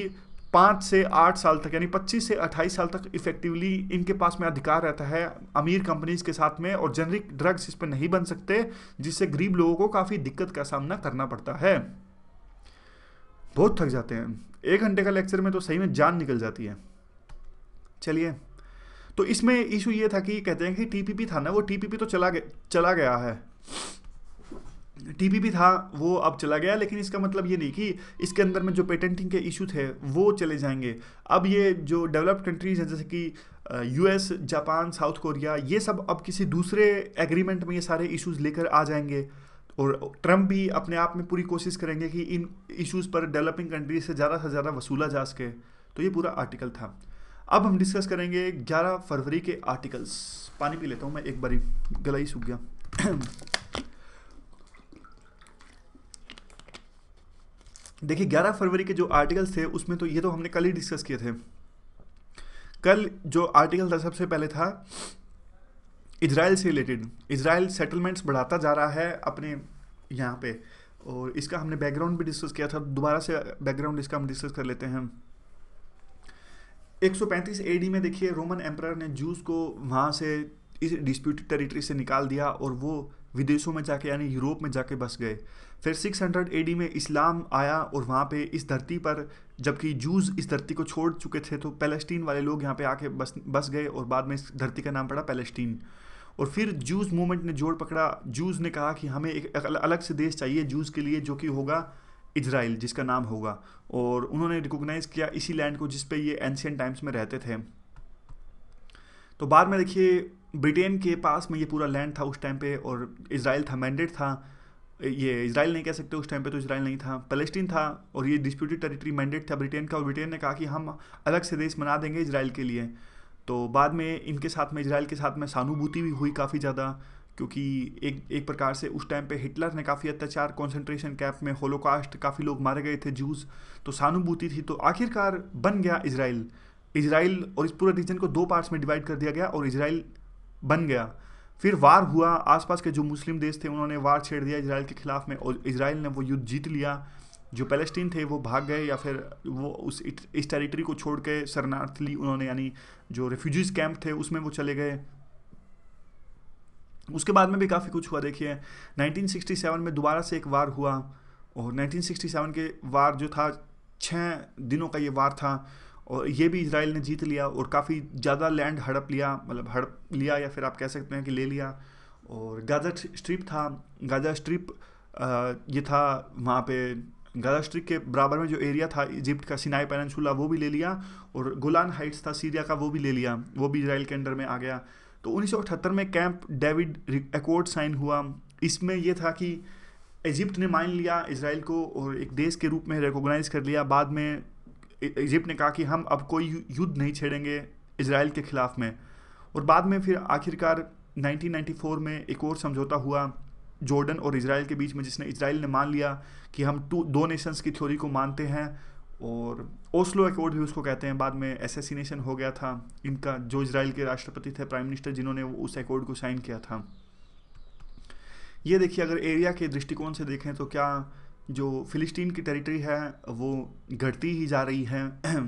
पाँच से आठ साल तक यानी पच्चीस से अट्ठाईस साल तक इफेक्टिवली इनके पास में अधिकार रहता है अमीर कंपनीज के साथ में और जेनरिक ड्रग्स इस पर नहीं बन सकते जिससे गरीब लोगों को काफ़ी दिक्कत का सामना करना पड़ता है बहुत थक जाते हैं एक घंटे का लेक्चर में तो सही में जान निकल जाती है चलिए तो इसमें इशू ये था कि कहते हैं कि टीपीपी था ना वो टीपीपी तो चला गया चला गया है टीपीपी था वो अब चला गया लेकिन इसका मतलब ये नहीं कि इसके अंदर में जो पेटेंटिंग के इशू थे वो चले जाएंगे अब ये जो डेवलप्ड कंट्रीज़ हैं जैसे कि यूएस जापान साउथ कोरिया ये सब अब किसी दूसरे एग्रीमेंट में ये सारे इशूज लेकर आ जाएंगे और ट्रंप भी अपने आप में पूरी कोशिश करेंगे कि इन इश्यूज़ पर डेवलपिंग कंट्रीज से ज़्यादा से ज़्यादा वसूला जा सके तो ये पूरा आर्टिकल था अब हम डिस्कस करेंगे 11 फरवरी के आर्टिकल्स पानी पी लेता हूँ मैं एक बारी गला ही सूख गया देखिए 11 फरवरी के जो आर्टिकल्स थे उसमें तो ये तो हमने कल ही डिस्कस किए थे कल जो आर्टिकल था सबसे पहले था इसराइल से रिलेटेड इसराइल सेटलमेंट्स बढ़ाता जा रहा है अपने यहाँ पे और इसका हमने बैकग्राउंड भी डिस्कस किया था दोबारा से बैकग्राउंड इसका हम डिस्कस कर लेते हैं 135 एडी में देखिए रोमन एम्पर ने जूस को वहाँ से इस डिस्प्यूटेड टेरिटरी से निकाल दिया और वो विदेशों में जाके यानी यूरोप में जाके बस गए फिर 600 हंड्रेड में इस्लाम आया और वहाँ पे इस धरती पर जबकि जूज इस धरती को छोड़ चुके थे तो पैलेस्टीन वाले लोग यहाँ पे आके बस बस गए और बाद में इस धरती का नाम पड़ा पैलेस्टीन और फिर जूज मूवमेंट ने जोड़ पकड़ा जूज ने कहा कि हमें एक अलग से देश चाहिए जूज के लिए जो कि होगा इजराइल जिसका नाम होगा और उन्होंने रिकोगनाइज़ किया इसी लैंड को जिस पे ये एंशियन टाइम्स में रहते थे तो बाद में देखिए ब्रिटेन के पास में ये पूरा लैंड था उस टाइम पे और इसराइल था मैंडेट था ये इसराइल नहीं कह सकते उस टाइम पे तो इसराइल नहीं था पैलेस्टीन था और ये डिस्प्यूटेड टेरिटरी मैंडेट था ब्रिटेन का और ब्रिटेन ने कहा कि हम अलग से देश बना देंगे इसराइल के लिए तो बाद में इनके साथ में इसराइल के साथ में सहानुभूति भी हुई काफ़ी ज़्यादा क्योंकि एक एक प्रकार से उस टाइम पे हिटलर ने काफ़ी अत्याचार कंसंट्रेशन कैंप में होलोकास्ट काफ़ी लोग मारे गए थे जूस तो सहानुभूति थी तो आखिरकार बन गया इसराइल इसराइल और इस पूरे रीजन को दो पार्ट्स में डिवाइड कर दिया गया और इसराइल बन गया फिर वार हुआ आसपास के जो मुस्लिम देश थे उन्होंने वार छेड़ दिया इसराइल के खिलाफ में और इसराइल ने वो युद्ध जीत लिया जो पैलेस्टीन थे वो भाग गए या फिर वो उस इस टेरिटरी को छोड़ के शरणार्थली उन्होंने यानी जो रेफ्यूजीज कैंप थे उसमें वो चले गए उसके बाद में भी काफ़ी कुछ हुआ देखिए 1967 में दोबारा से एक वार हुआ और 1967 के वार जो था छः दिनों का ये वार था और ये भी इसराइल ने जीत लिया और काफ़ी ज़्यादा लैंड हड़प लिया मतलब हड़प लिया या फिर आप कह सकते हैं कि ले लिया और गाजा स्ट्रिप था गाजा स्ट्रिप ये था वहाँ पे गदा स्ट्रिक के बराबर में जो एरिया था इजिप्ट का सिनाई पेनसूला वो भी ले लिया और गुलान हाइट्स था सीरिया का वो भी ले लिया वो भी इसराइल के अंडर में आ गया तो उन्नीस में कैंप डेविड एकॉर्ड साइन हुआ इसमें यह था कि इजिप्ट ने मान लिया इसराइल को और एक देश के रूप में रिकोगनाइज़ कर लिया बाद में इजिप्ट ने कहा कि हम अब कोई युद्ध नहीं छेड़ेंगे इसराइल के ख़िलाफ़ में और बाद में फिर आखिरकार 1994 में एक और समझौता हुआ जॉर्डन और इसराइल के बीच में जिसने इसराइल ने मान लिया कि हम टू दो नेशंस की थ्योरी को मानते हैं और ओस्लो एकॉर्ड भी उसको कहते हैं बाद में एसेसिनेशन हो गया था इनका जो इसराइल के राष्ट्रपति थे प्राइम मिनिस्टर जिन्होंने उस एकॉर्ड को साइन किया था ये देखिए अगर एरिया के दृष्टिकोण से देखें तो क्या जो फिलिस्तीन की टेरिटरी है वो घटती ही जा रही है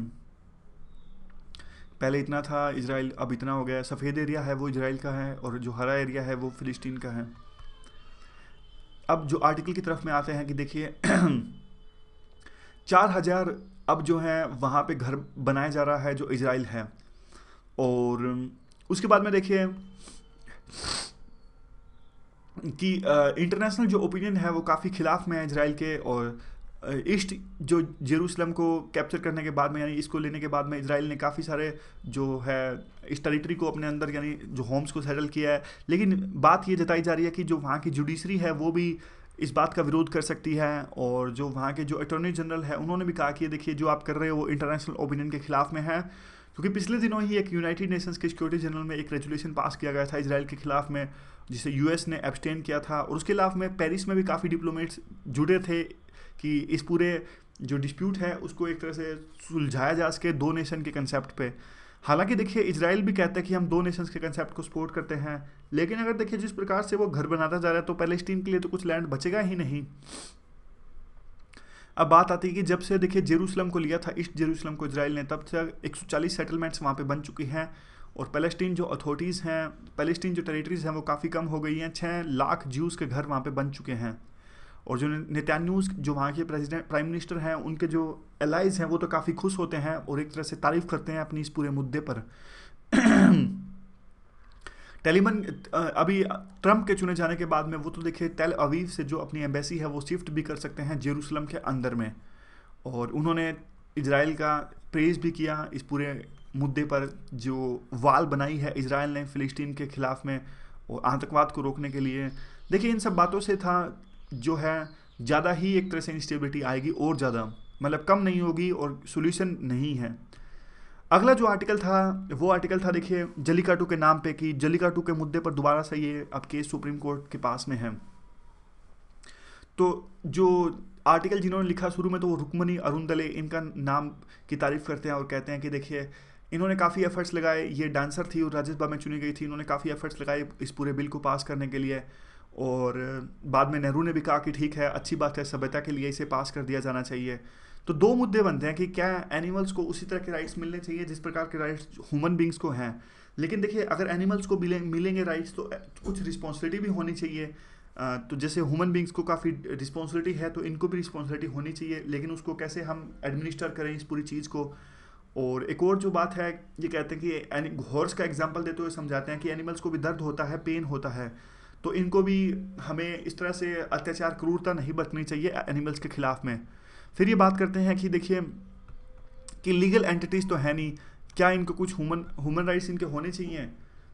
पहले इतना था इसराइल अब इतना हो गया सफ़ेद एरिया है वो इसराइल का है और जो हरा एरिया है वो फिलिस्तीन का है अब जो आर्टिकल की तरफ में आते हैं कि देखिए चार हज़ार अब जो है वहां पे घर बनाया जा रहा है जो इसराइल है और उसके बाद में देखिए कि इंटरनेशनल जो ओपिनियन है वो काफ़ी खिलाफ में है इसराइल के और ईस्ट जो जेरूसलम को कैप्चर करने के बाद में यानी इसको लेने के बाद में इसराइल ने काफ़ी सारे जो है इस टेरिटरी को अपने अंदर यानी जो होम्स को सेटल किया है लेकिन बात ये जताई जा रही है कि जो वहाँ की जुडिशरी है वो भी इस बात का विरोध कर सकती है और जो वहाँ के जो अटॉर्नी जनरल है उन्होंने भी कहा कि देखिए जो आप कर रहे हो वो इंटरनेशनल ओपिनियन के खिलाफ में है क्योंकि पिछले दिनों ही एक यूनाइटेड नेशंस के सिक्योरिटी जनरल में एक रेजुलेशन पास किया गया था इसराइल के खिलाफ में जिसे यूएस ने एब्सटेन किया था और उसके खिलाफ में पेरिस में भी काफ़ी डिप्लोमेट्स जुड़े थे कि इस पूरे जो डिस्प्यूट है उसको एक तरह से सुलझाया जा सके दो नेशन के कंसेप्ट पे हालांकि देखिए इसराइल भी कहता है कि हम दो नेशंस के कंसेप्ट को सपोर्ट करते हैं लेकिन अगर देखिए जिस प्रकार से वो घर बनाता जा रहा है तो पैलेस्टीन के लिए तो कुछ लैंड बचेगा ही नहीं अब बात आती है कि जब से देखिए जेरूसलम को लिया था ईस्ट जेरूसलम को इसराइल ने तब से चालीस सेटलमेंट्स वहाँ पर बन चुकी हैं और पैलेस्टीन जो अथॉरिटीज़ हैं पैलेस्टीन जो टेरिटरीज़ हैं वो काफ़ी कम हो गई हैं छः लाख ज्यूज़ के घर वहाँ पर बन चुके हैं और जो नेतान्यूज जो वहाँ के प्रेसिडेंट प्राइम मिनिस्टर हैं उनके जो एलाइज हैं वो तो काफ़ी खुश होते हैं और एक तरह से तारीफ़ करते हैं अपनी इस पूरे मुद्दे पर टेलीमन अभी ट्रंप के चुने जाने के बाद में वो तो देखिए तेल अवीव से जो अपनी एम्बेसी है वो शिफ्ट भी कर सकते हैं जेरूसलम के अंदर में और उन्होंने इसराइल का प्रेज भी किया इस पूरे मुद्दे पर जो वाल बनाई है इसराइल ने फ़िलिस्तीन के ख़िलाफ़ में और आतंकवाद को रोकने के लिए देखिए इन सब बातों से था जो है ज़्यादा ही एक तरह से इंस्टेबिलिटी आएगी और ज़्यादा मतलब कम नहीं होगी और सोल्यूशन नहीं है अगला जो आर्टिकल था वो आर्टिकल था देखिए जलीकाटू के नाम पे कि जलीकाटू के मुद्दे पर दोबारा से ये अब केस सुप्रीम कोर्ट के पास में है तो जो आर्टिकल जिन्होंने लिखा शुरू में तो वो रुक्मणी अरुण दले इनका नाम की तारीफ करते हैं और कहते हैं कि देखिए इन्होंने काफ़ी एफर्ट्स लगाए ये डांसर थी और राज्यसभा में चुनी गई थी इन्होंने काफ़ी एफर्ट्स लगाए इस पूरे बिल को पास करने के लिए और बाद में नेहरू ने भी कहा कि ठीक है अच्छी बात है सभ्यता के लिए इसे पास कर दिया जाना चाहिए तो दो मुद्दे बनते हैं कि क्या एनिमल्स को उसी तरह के राइट्स मिलने चाहिए जिस प्रकार के राइट्स ह्यूमन बींग्स को हैं लेकिन देखिए अगर एनिमल्स को मिले मिलेंगे राइट्स तो, तो कुछ रिस्पॉन्सिबिलिटी भी होनी चाहिए तो जैसे ह्यूमन बींग्स को काफ़ी रिस्पॉन्सिबिलिटी है तो इनको भी रिस्पॉन्सिबिलिटी होनी चाहिए लेकिन उसको कैसे हम एडमिनिस्टर करें इस पूरी चीज़ को और एक और जो बात है ये कहते हैं कि हॉर्स का एग्जाम्पल देते हुए समझाते हैं कि एनिमल्स को भी दर्द होता है पेन होता है तो इनको भी हमें इस तरह से अत्याचार क्रूरता नहीं बरतनी चाहिए एनिमल्स के ख़िलाफ़ में फिर ये बात करते हैं कि देखिए कि लीगल एंटिटीज़ तो है नहीं क्या इनको कुछ ह्यूमन ह्यूमन राइट्स इनके होने चाहिए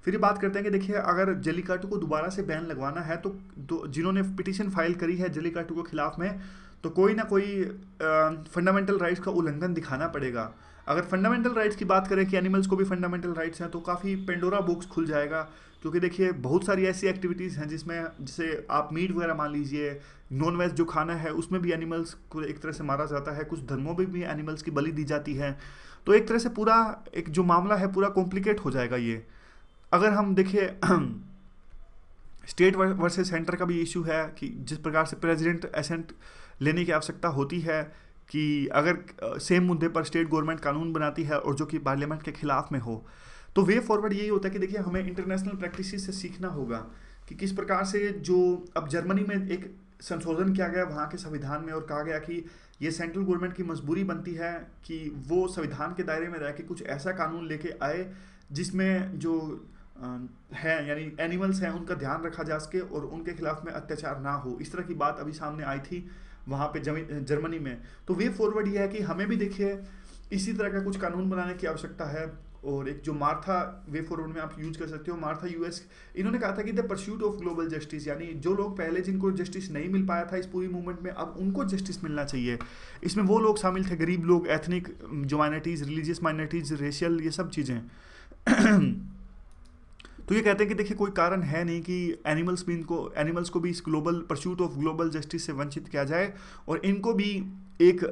फिर ये बात करते हैं कि देखिए अगर जलीकाटू को दोबारा से बैन लगवाना है तो, तो जिन्होंने पिटिशन फाइल करी है जलीकाटू के खिलाफ में तो कोई ना कोई फंडामेंटल राइट्स का उल्लंघन दिखाना पड़ेगा अगर फंडामेंटल राइट्स की बात करें कि एनिमल्स को भी फंडामेंटल राइट्स हैं तो काफ़ी पेंडोरा बुक्स खुल जाएगा क्योंकि देखिए बहुत सारी ऐसी एक्टिविटीज़ हैं जिसमें जैसे आप मीट वगैरह मान लीजिए नॉन वेज जो खाना है उसमें भी एनिमल्स को एक तरह से मारा जाता है कुछ धर्मों में भी एनिमल्स की बलि दी जाती है तो एक तरह से पूरा एक जो मामला है पूरा कॉम्प्लिकेट हो जाएगा ये अगर हम देखिए स्टेट वर्सेज सेंटर का भी इशू है कि जिस प्रकार से प्रेजिडेंट एसेंट लेने की आवश्यकता होती है कि अगर सेम मुद्दे पर स्टेट गवर्नमेंट कानून बनाती है और जो कि पार्लियामेंट के खिलाफ में हो तो वे फॉरवर्ड यही होता है कि देखिए हमें इंटरनेशनल प्रैक्टिस से सीखना होगा कि किस प्रकार से जो अब जर्मनी में एक संशोधन किया गया वहाँ के संविधान में और कहा गया कि ये सेंट्रल गवर्नमेंट की मजबूरी बनती है कि वो संविधान के दायरे में रह के कुछ ऐसा कानून लेके आए जिसमें जो है यानी एनिमल्स हैं उनका ध्यान रखा जा सके और उनके खिलाफ में अत्याचार ना हो इस तरह की बात अभी सामने आई थी वहाँ पे जर्मनी में तो वे फॉरवर्ड यह है कि हमें भी देखिए इसी तरह का कुछ कानून बनाने की आवश्यकता है और एक जो मार्था वे फॉरवर्ड में आप यूज कर सकते हो मार्था यूएस इन्होंने कहा था कि the pursuit of global justice यानी जो लोग पहले जिनको जस्टिस नहीं मिल पाया था इस पूरी मूवमेंट में अब उनको जस्टिस मिलना चाहिए इसमें वो लोग शामिल थे गरीब लोग एथनिक जो माइनॉरिटीज़ रिलीजियस माइनॉरिटीज़ रेशियल ये सब चीज़ें तो ये कहते हैं कि देखिए कोई कारण है नहीं कि एनिमल्स भी इनको एनिमल्स को भी इस global pursuit of global justice से वंचित किया जाए और इनको भी एक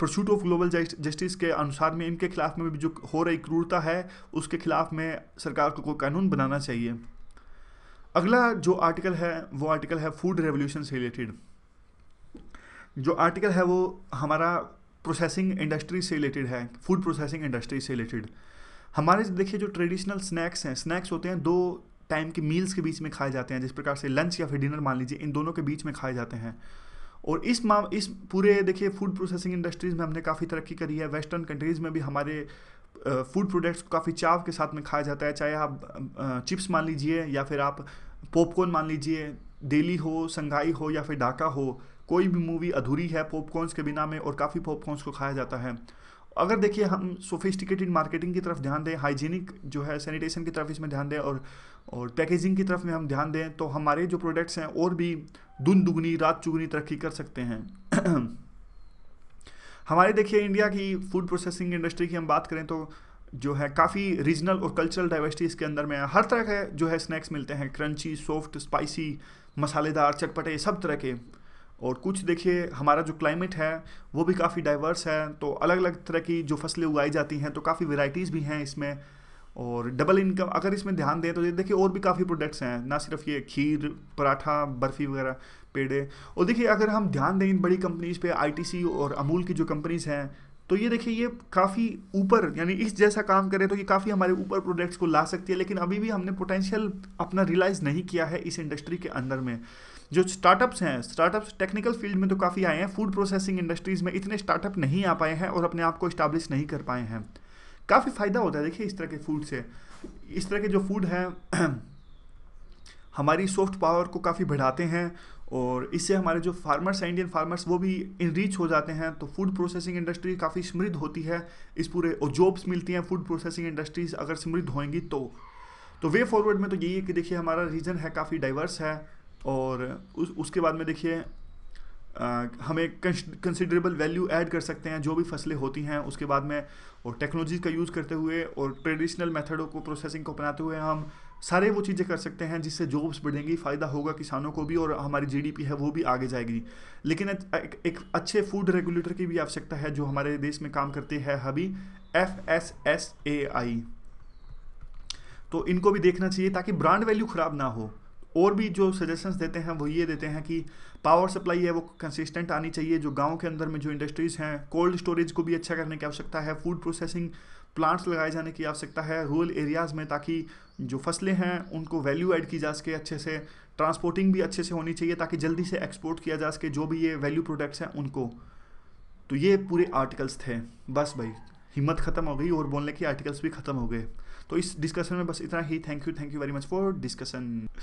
प्रस्यूट ऑफ ग्लोबल जस्टिस के अनुसार में इनके खिलाफ में भी जो हो रही क्रूरता है उसके खिलाफ में सरकार को कोई कानून बनाना चाहिए अगला जो आर्टिकल है वो आर्टिकल है फूड रेवोल्यूशन से रिलेटेड जो आर्टिकल है वो हमारा प्रोसेसिंग इंडस्ट्री से रिलेटेड है फूड प्रोसेसिंग इंडस्ट्री से रिलेटेड हमारे देखिए जो ट्रेडिशनल स्नैक्स हैं स्नैक्स होते हैं दो टाइम के मील्स के बीच में खाए जाते हैं जिस प्रकार से लंच या फिर डिनर मान लीजिए इन दोनों के बीच में खाए जाते हैं और इस माम इस पूरे देखिए फूड प्रोसेसिंग इंडस्ट्रीज़ में हमने काफ़ी तरक्की करी है वेस्टर्न कंट्रीज़ में भी हमारे फूड प्रोडक्ट्स को काफ़ी चाव के साथ में खाया जाता है चाहे आप चिप्स मान लीजिए या फिर आप पॉपकॉर्न मान लीजिए दिल्ली हो संघाई हो या फिर ढाका हो कोई भी मूवी अधूरी है पॉपकॉर्नस के बिना में और काफ़ी पॉपकॉर्नस को खाया जाता है अगर देखिए हम सोफिस्टिकेटेड मार्केटिंग की तरफ ध्यान दें हाइजीनिक जो है सैनिटेशन की तरफ इसमें ध्यान दें और और पैकेजिंग की तरफ में हम ध्यान दें तो हमारे जो प्रोडक्ट्स हैं और भी दुन दुगनी रात चुगनी तरक्की कर सकते हैं हमारे देखिए इंडिया की फूड प्रोसेसिंग इंडस्ट्री की हम बात करें तो जो है काफ़ी रीजनल और कल्चरल डाइवर्सिटी इसके अंदर में है हर तरह के जो है स्नैक्स मिलते हैं क्रंची सॉफ्ट स्पाइसी मसालेदार चटपटे सब तरह के और कुछ देखिए हमारा जो क्लाइमेट है वो भी काफ़ी डाइवर्स है तो अलग अलग तरह की जो फसलें उगाई जाती हैं तो काफ़ी वेराइटीज़ भी हैं इसमें और डबल इनकम अगर इसमें ध्यान दें तो ये देखिए और भी काफ़ी प्रोडक्ट्स हैं ना सिर्फ ये खीर पराठा बर्फ़ी वगैरह पेड़े और देखिए अगर हम ध्यान दें इन बड़ी कंपनीज़ पे आईटीसी और अमूल की जो कंपनीज़ हैं तो ये देखिए ये काफ़ी ऊपर यानी इस जैसा काम करें तो ये काफ़ी हमारे ऊपर प्रोडक्ट्स को ला सकती है लेकिन अभी भी हमने पोटेंशियल अपना रियलाइज़ नहीं किया है इस इंडस्ट्री के अंदर में जो स्टार्टअप्स हैं स्टार्टअप्स टेक्निकल फील्ड में तो काफ़ी आए हैं फूड प्रोसेसिंग इंडस्ट्रीज़ में इतने स्टार्टअप नहीं आ पाए हैं और अपने आप को इस्टाब्लिश नहीं कर पाए हैं काफ़ी फ़ायदा होता है देखिए इस तरह के फूड से इस तरह के जो फूड हैं हमारी सॉफ्ट पावर को काफ़ी बढ़ाते हैं और इससे हमारे जो फार्मर्स हैं इंडियन फार्मर्स वो भी इनरीच हो जाते हैं तो फूड प्रोसेसिंग इंडस्ट्री काफ़ी समृद्ध होती है इस पूरे और जॉब्स मिलती हैं फूड प्रोसेसिंग इंडस्ट्रीज़ अगर समृद्ध होंगी तो तो वे फॉरवर्ड में तो यही है कि देखिए हमारा रीजन है काफ़ी डाइवर्स है और उस उसके बाद में देखिए हमें कंसिडरेबल वैल्यू ऐड कर सकते हैं जो भी फसलें होती हैं उसके बाद में और टेक्नोलॉजी का यूज़ करते हुए और ट्रेडिशनल मेथडों को प्रोसेसिंग को अपनाते हुए हम सारे वो चीज़ें कर सकते हैं जिससे जॉब्स बढ़ेंगी फ़ायदा होगा किसानों को भी और हमारी जीडीपी है वो भी आगे जाएगी लेकिन एक, एक अच्छे फूड रेगुलेटर की भी आवश्यकता है जो हमारे देश में काम करते हैं हबी F S S A I तो इनको भी देखना चाहिए ताकि ब्रांड वैल्यू ख़राब ना हो और भी जो सजेशंस देते हैं वो ये देते हैं कि पावर सप्लाई है वो कंसिस्टेंट आनी चाहिए जो गांव के अंदर में जो इंडस्ट्रीज़ हैं कोल्ड स्टोरेज को भी अच्छा करने की आवश्यकता है फूड प्रोसेसिंग प्लांट्स लगाए जाने की आवश्यकता है रूरल एरियाज़ में ताकि जो फसलें हैं उनको वैल्यू ऐड की जा सके अच्छे से ट्रांसपोर्टिंग भी अच्छे से होनी चाहिए ताकि जल्दी से एक्सपोर्ट किया जा सके जो भी ये वैल्यू प्रोडक्ट्स हैं उनको तो ये पूरे आर्टिकल्स थे बस भाई हिम्मत ख़त्म हो गई और बोलने की आर्टिकल्स भी ख़त्म हो गए तो इस डिस्कशन में बस इतना ही thank you thank you very much for discussion